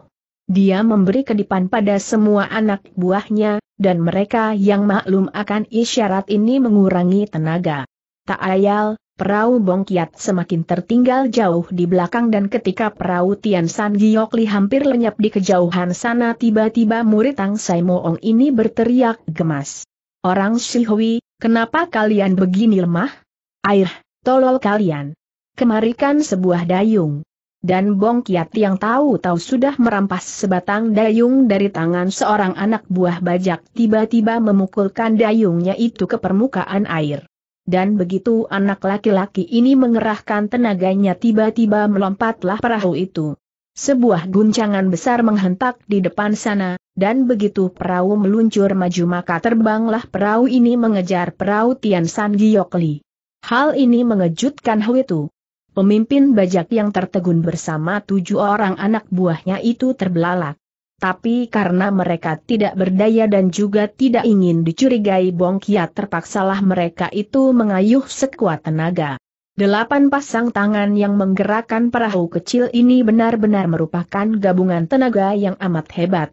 Dia memberi kedipan pada semua anak buahnya, dan mereka yang maklum akan isyarat ini mengurangi tenaga. Tak ayal, Perahu Bongkiat semakin tertinggal jauh di belakang dan ketika perahu Tian San Giokli hampir lenyap di kejauhan sana tiba-tiba murid Tang Sai Moong ini berteriak gemas. Orang Shihui, Kenapa kalian begini lemah? Air, tolol kalian. Kemarikan sebuah dayung. Dan Bong Kiat yang tahu-tahu sudah merampas sebatang dayung dari tangan seorang anak buah bajak tiba-tiba memukulkan dayungnya itu ke permukaan air dan begitu anak laki-laki ini mengerahkan tenaganya tiba-tiba melompatlah perahu itu. Sebuah guncangan besar menghentak di depan sana, dan begitu perahu meluncur maju maka terbanglah perahu ini mengejar perahu Tian San Giokli. Hal ini mengejutkan Huitu. Pemimpin bajak yang tertegun bersama tujuh orang anak buahnya itu terbelalak. Tapi karena mereka tidak berdaya dan juga tidak ingin dicurigai Bongkia terpaksalah mereka itu mengayuh sekuat tenaga. Delapan pasang tangan yang menggerakkan perahu kecil ini benar-benar merupakan gabungan tenaga yang amat hebat.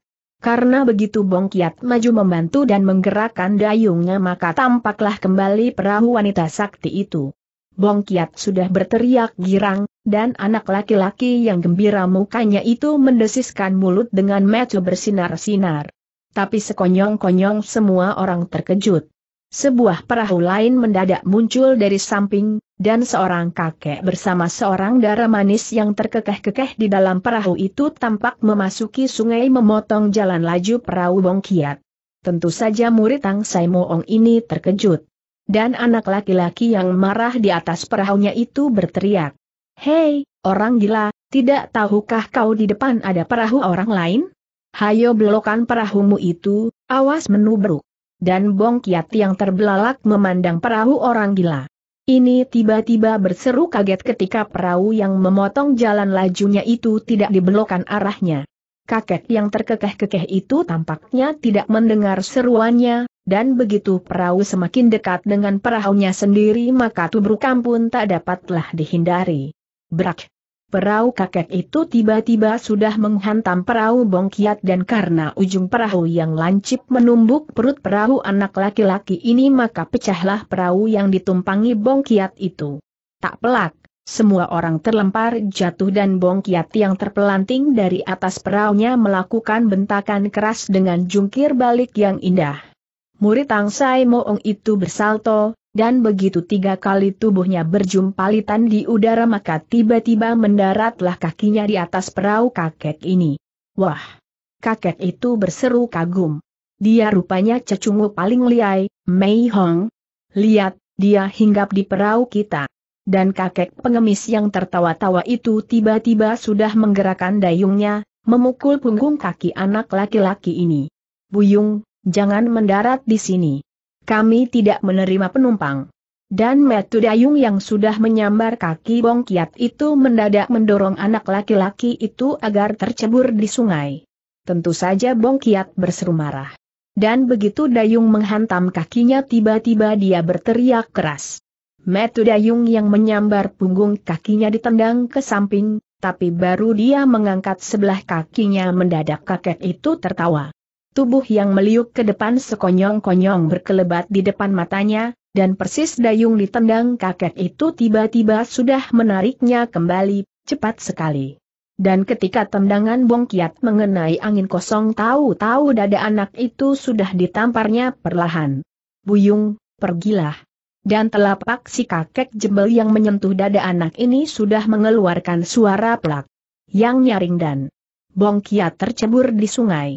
Karena begitu Bong Kiat maju membantu dan menggerakkan dayungnya maka tampaklah kembali perahu wanita sakti itu. Bong Kiat sudah berteriak girang, dan anak laki-laki yang gembira mukanya itu mendesiskan mulut dengan mata bersinar-sinar. Tapi sekonyong-konyong semua orang terkejut. Sebuah perahu lain mendadak muncul dari samping, dan seorang kakek bersama seorang darah manis yang terkekeh-kekeh di dalam perahu itu tampak memasuki sungai memotong jalan laju perahu Bongkiat. Tentu saja murid Tang Sai Moong ini terkejut. Dan anak laki-laki yang marah di atas perahunya itu berteriak. Hei, orang gila, tidak tahukah kau di depan ada perahu orang lain? Hayo belokan perahumu itu, awas menubruk dan Bong Kiat yang terbelalak memandang perahu orang gila. Ini tiba-tiba berseru kaget ketika perahu yang memotong jalan lajunya itu tidak dibelokkan arahnya. Kakek yang terkekeh-kekeh itu tampaknya tidak mendengar seruannya, dan begitu perahu semakin dekat dengan perahunya sendiri maka tubruk pun tak dapatlah dihindari. Brak! Perahu kakek itu tiba-tiba sudah menghantam perahu bongkiat dan karena ujung perahu yang lancip menumbuk perut perahu anak laki-laki ini maka pecahlah perahu yang ditumpangi bongkiat itu. Tak pelak, semua orang terlempar jatuh dan bongkiat yang terpelanting dari atas perahunya melakukan bentakan keras dengan jungkir balik yang indah. Murid Tang Sai Moong itu bersalto, dan begitu tiga kali tubuhnya berjumpalitan di udara maka tiba-tiba mendaratlah kakinya di atas perahu kakek ini. Wah! Kakek itu berseru kagum. Dia rupanya cecungu paling liai, Mei Hong. Lihat, dia hinggap di perahu kita. Dan kakek pengemis yang tertawa-tawa itu tiba-tiba sudah menggerakkan dayungnya, memukul punggung kaki anak laki-laki ini. Buyung, jangan mendarat di sini. Kami tidak menerima penumpang. Dan Metu Dayung yang sudah menyambar kaki bongkiat itu mendadak mendorong anak laki-laki itu agar tercebur di sungai. Tentu saja bongkiat berseru marah. Dan begitu Dayung menghantam kakinya tiba-tiba dia berteriak keras. Metu Dayung yang menyambar punggung kakinya ditendang ke samping, tapi baru dia mengangkat sebelah kakinya mendadak kakek itu tertawa. Tubuh yang meliuk ke depan sekonyong-konyong berkelebat di depan matanya, dan persis dayung ditendang kakek itu tiba-tiba sudah menariknya kembali, cepat sekali. Dan ketika tendangan bongkiat mengenai angin kosong tahu-tahu dada anak itu sudah ditamparnya perlahan. Buyung, pergilah. Dan telapak si kakek jebel yang menyentuh dada anak ini sudah mengeluarkan suara pelak. Yang nyaring dan bongkiat tercebur di sungai.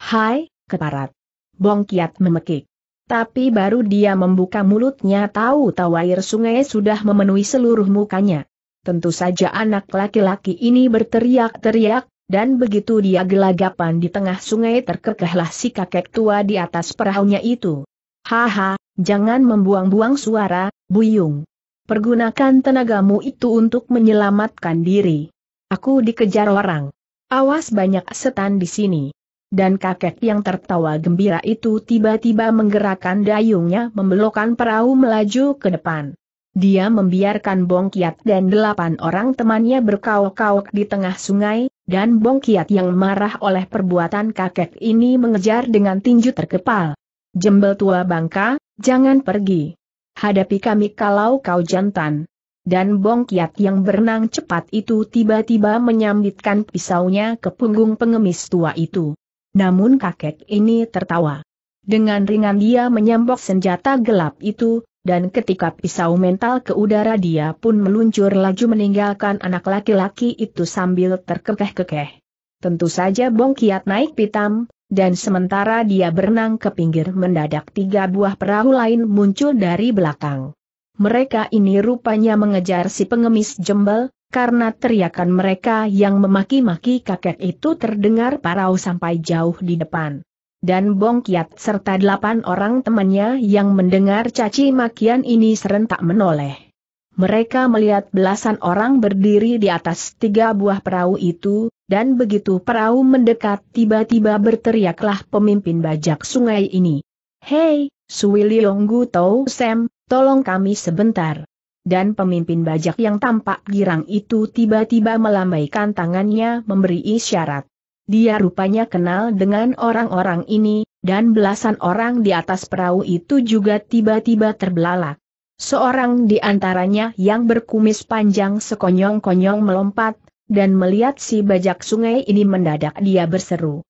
Hai, keparat. Bong Kiat memekik. Tapi baru dia membuka mulutnya tahu-tahu air sungai sudah memenuhi seluruh mukanya. Tentu saja anak laki-laki ini berteriak-teriak, dan begitu dia gelagapan di tengah sungai terkekehlah si kakek tua di atas perahunya itu. Haha, jangan membuang-buang suara, Buyung. Pergunakan tenagamu itu untuk menyelamatkan diri. Aku dikejar orang. Awas banyak setan di sini. Dan kakek yang tertawa gembira itu tiba-tiba menggerakkan dayungnya membelokkan perahu melaju ke depan. Dia membiarkan Bong Kiat dan delapan orang temannya berkauk-kauk di tengah sungai, dan Bong Kiat yang marah oleh perbuatan kakek ini mengejar dengan tinju terkepal. Jembel tua bangka, jangan pergi. Hadapi kami kalau kau jantan. Dan Bong Kiat yang berenang cepat itu tiba-tiba menyambitkan pisaunya ke punggung pengemis tua itu. Namun kakek ini tertawa. Dengan ringan dia menyambok senjata gelap itu, dan ketika pisau mental ke udara dia pun meluncur laju meninggalkan anak laki-laki itu sambil terkekeh-kekeh. Tentu saja Bong Kiat naik pitam, dan sementara dia berenang ke pinggir mendadak tiga buah perahu lain muncul dari belakang. Mereka ini rupanya mengejar si pengemis jembel, karena teriakan mereka yang memaki-maki kakek itu terdengar parau sampai jauh di depan. Dan Bong Kiat serta delapan orang temannya yang mendengar caci makian ini serentak menoleh. Mereka melihat belasan orang berdiri di atas tiga buah perahu itu, dan begitu perahu mendekat tiba-tiba berteriaklah pemimpin bajak sungai ini. Hei, Suwili Leong Tau Sam, tolong kami sebentar dan pemimpin bajak yang tampak girang itu tiba-tiba melambaikan tangannya memberi isyarat. Dia rupanya kenal dengan orang-orang ini, dan belasan orang di atas perahu itu juga tiba-tiba terbelalak. Seorang di antaranya yang berkumis panjang sekonyong-konyong melompat, dan melihat si bajak sungai ini mendadak dia berseru.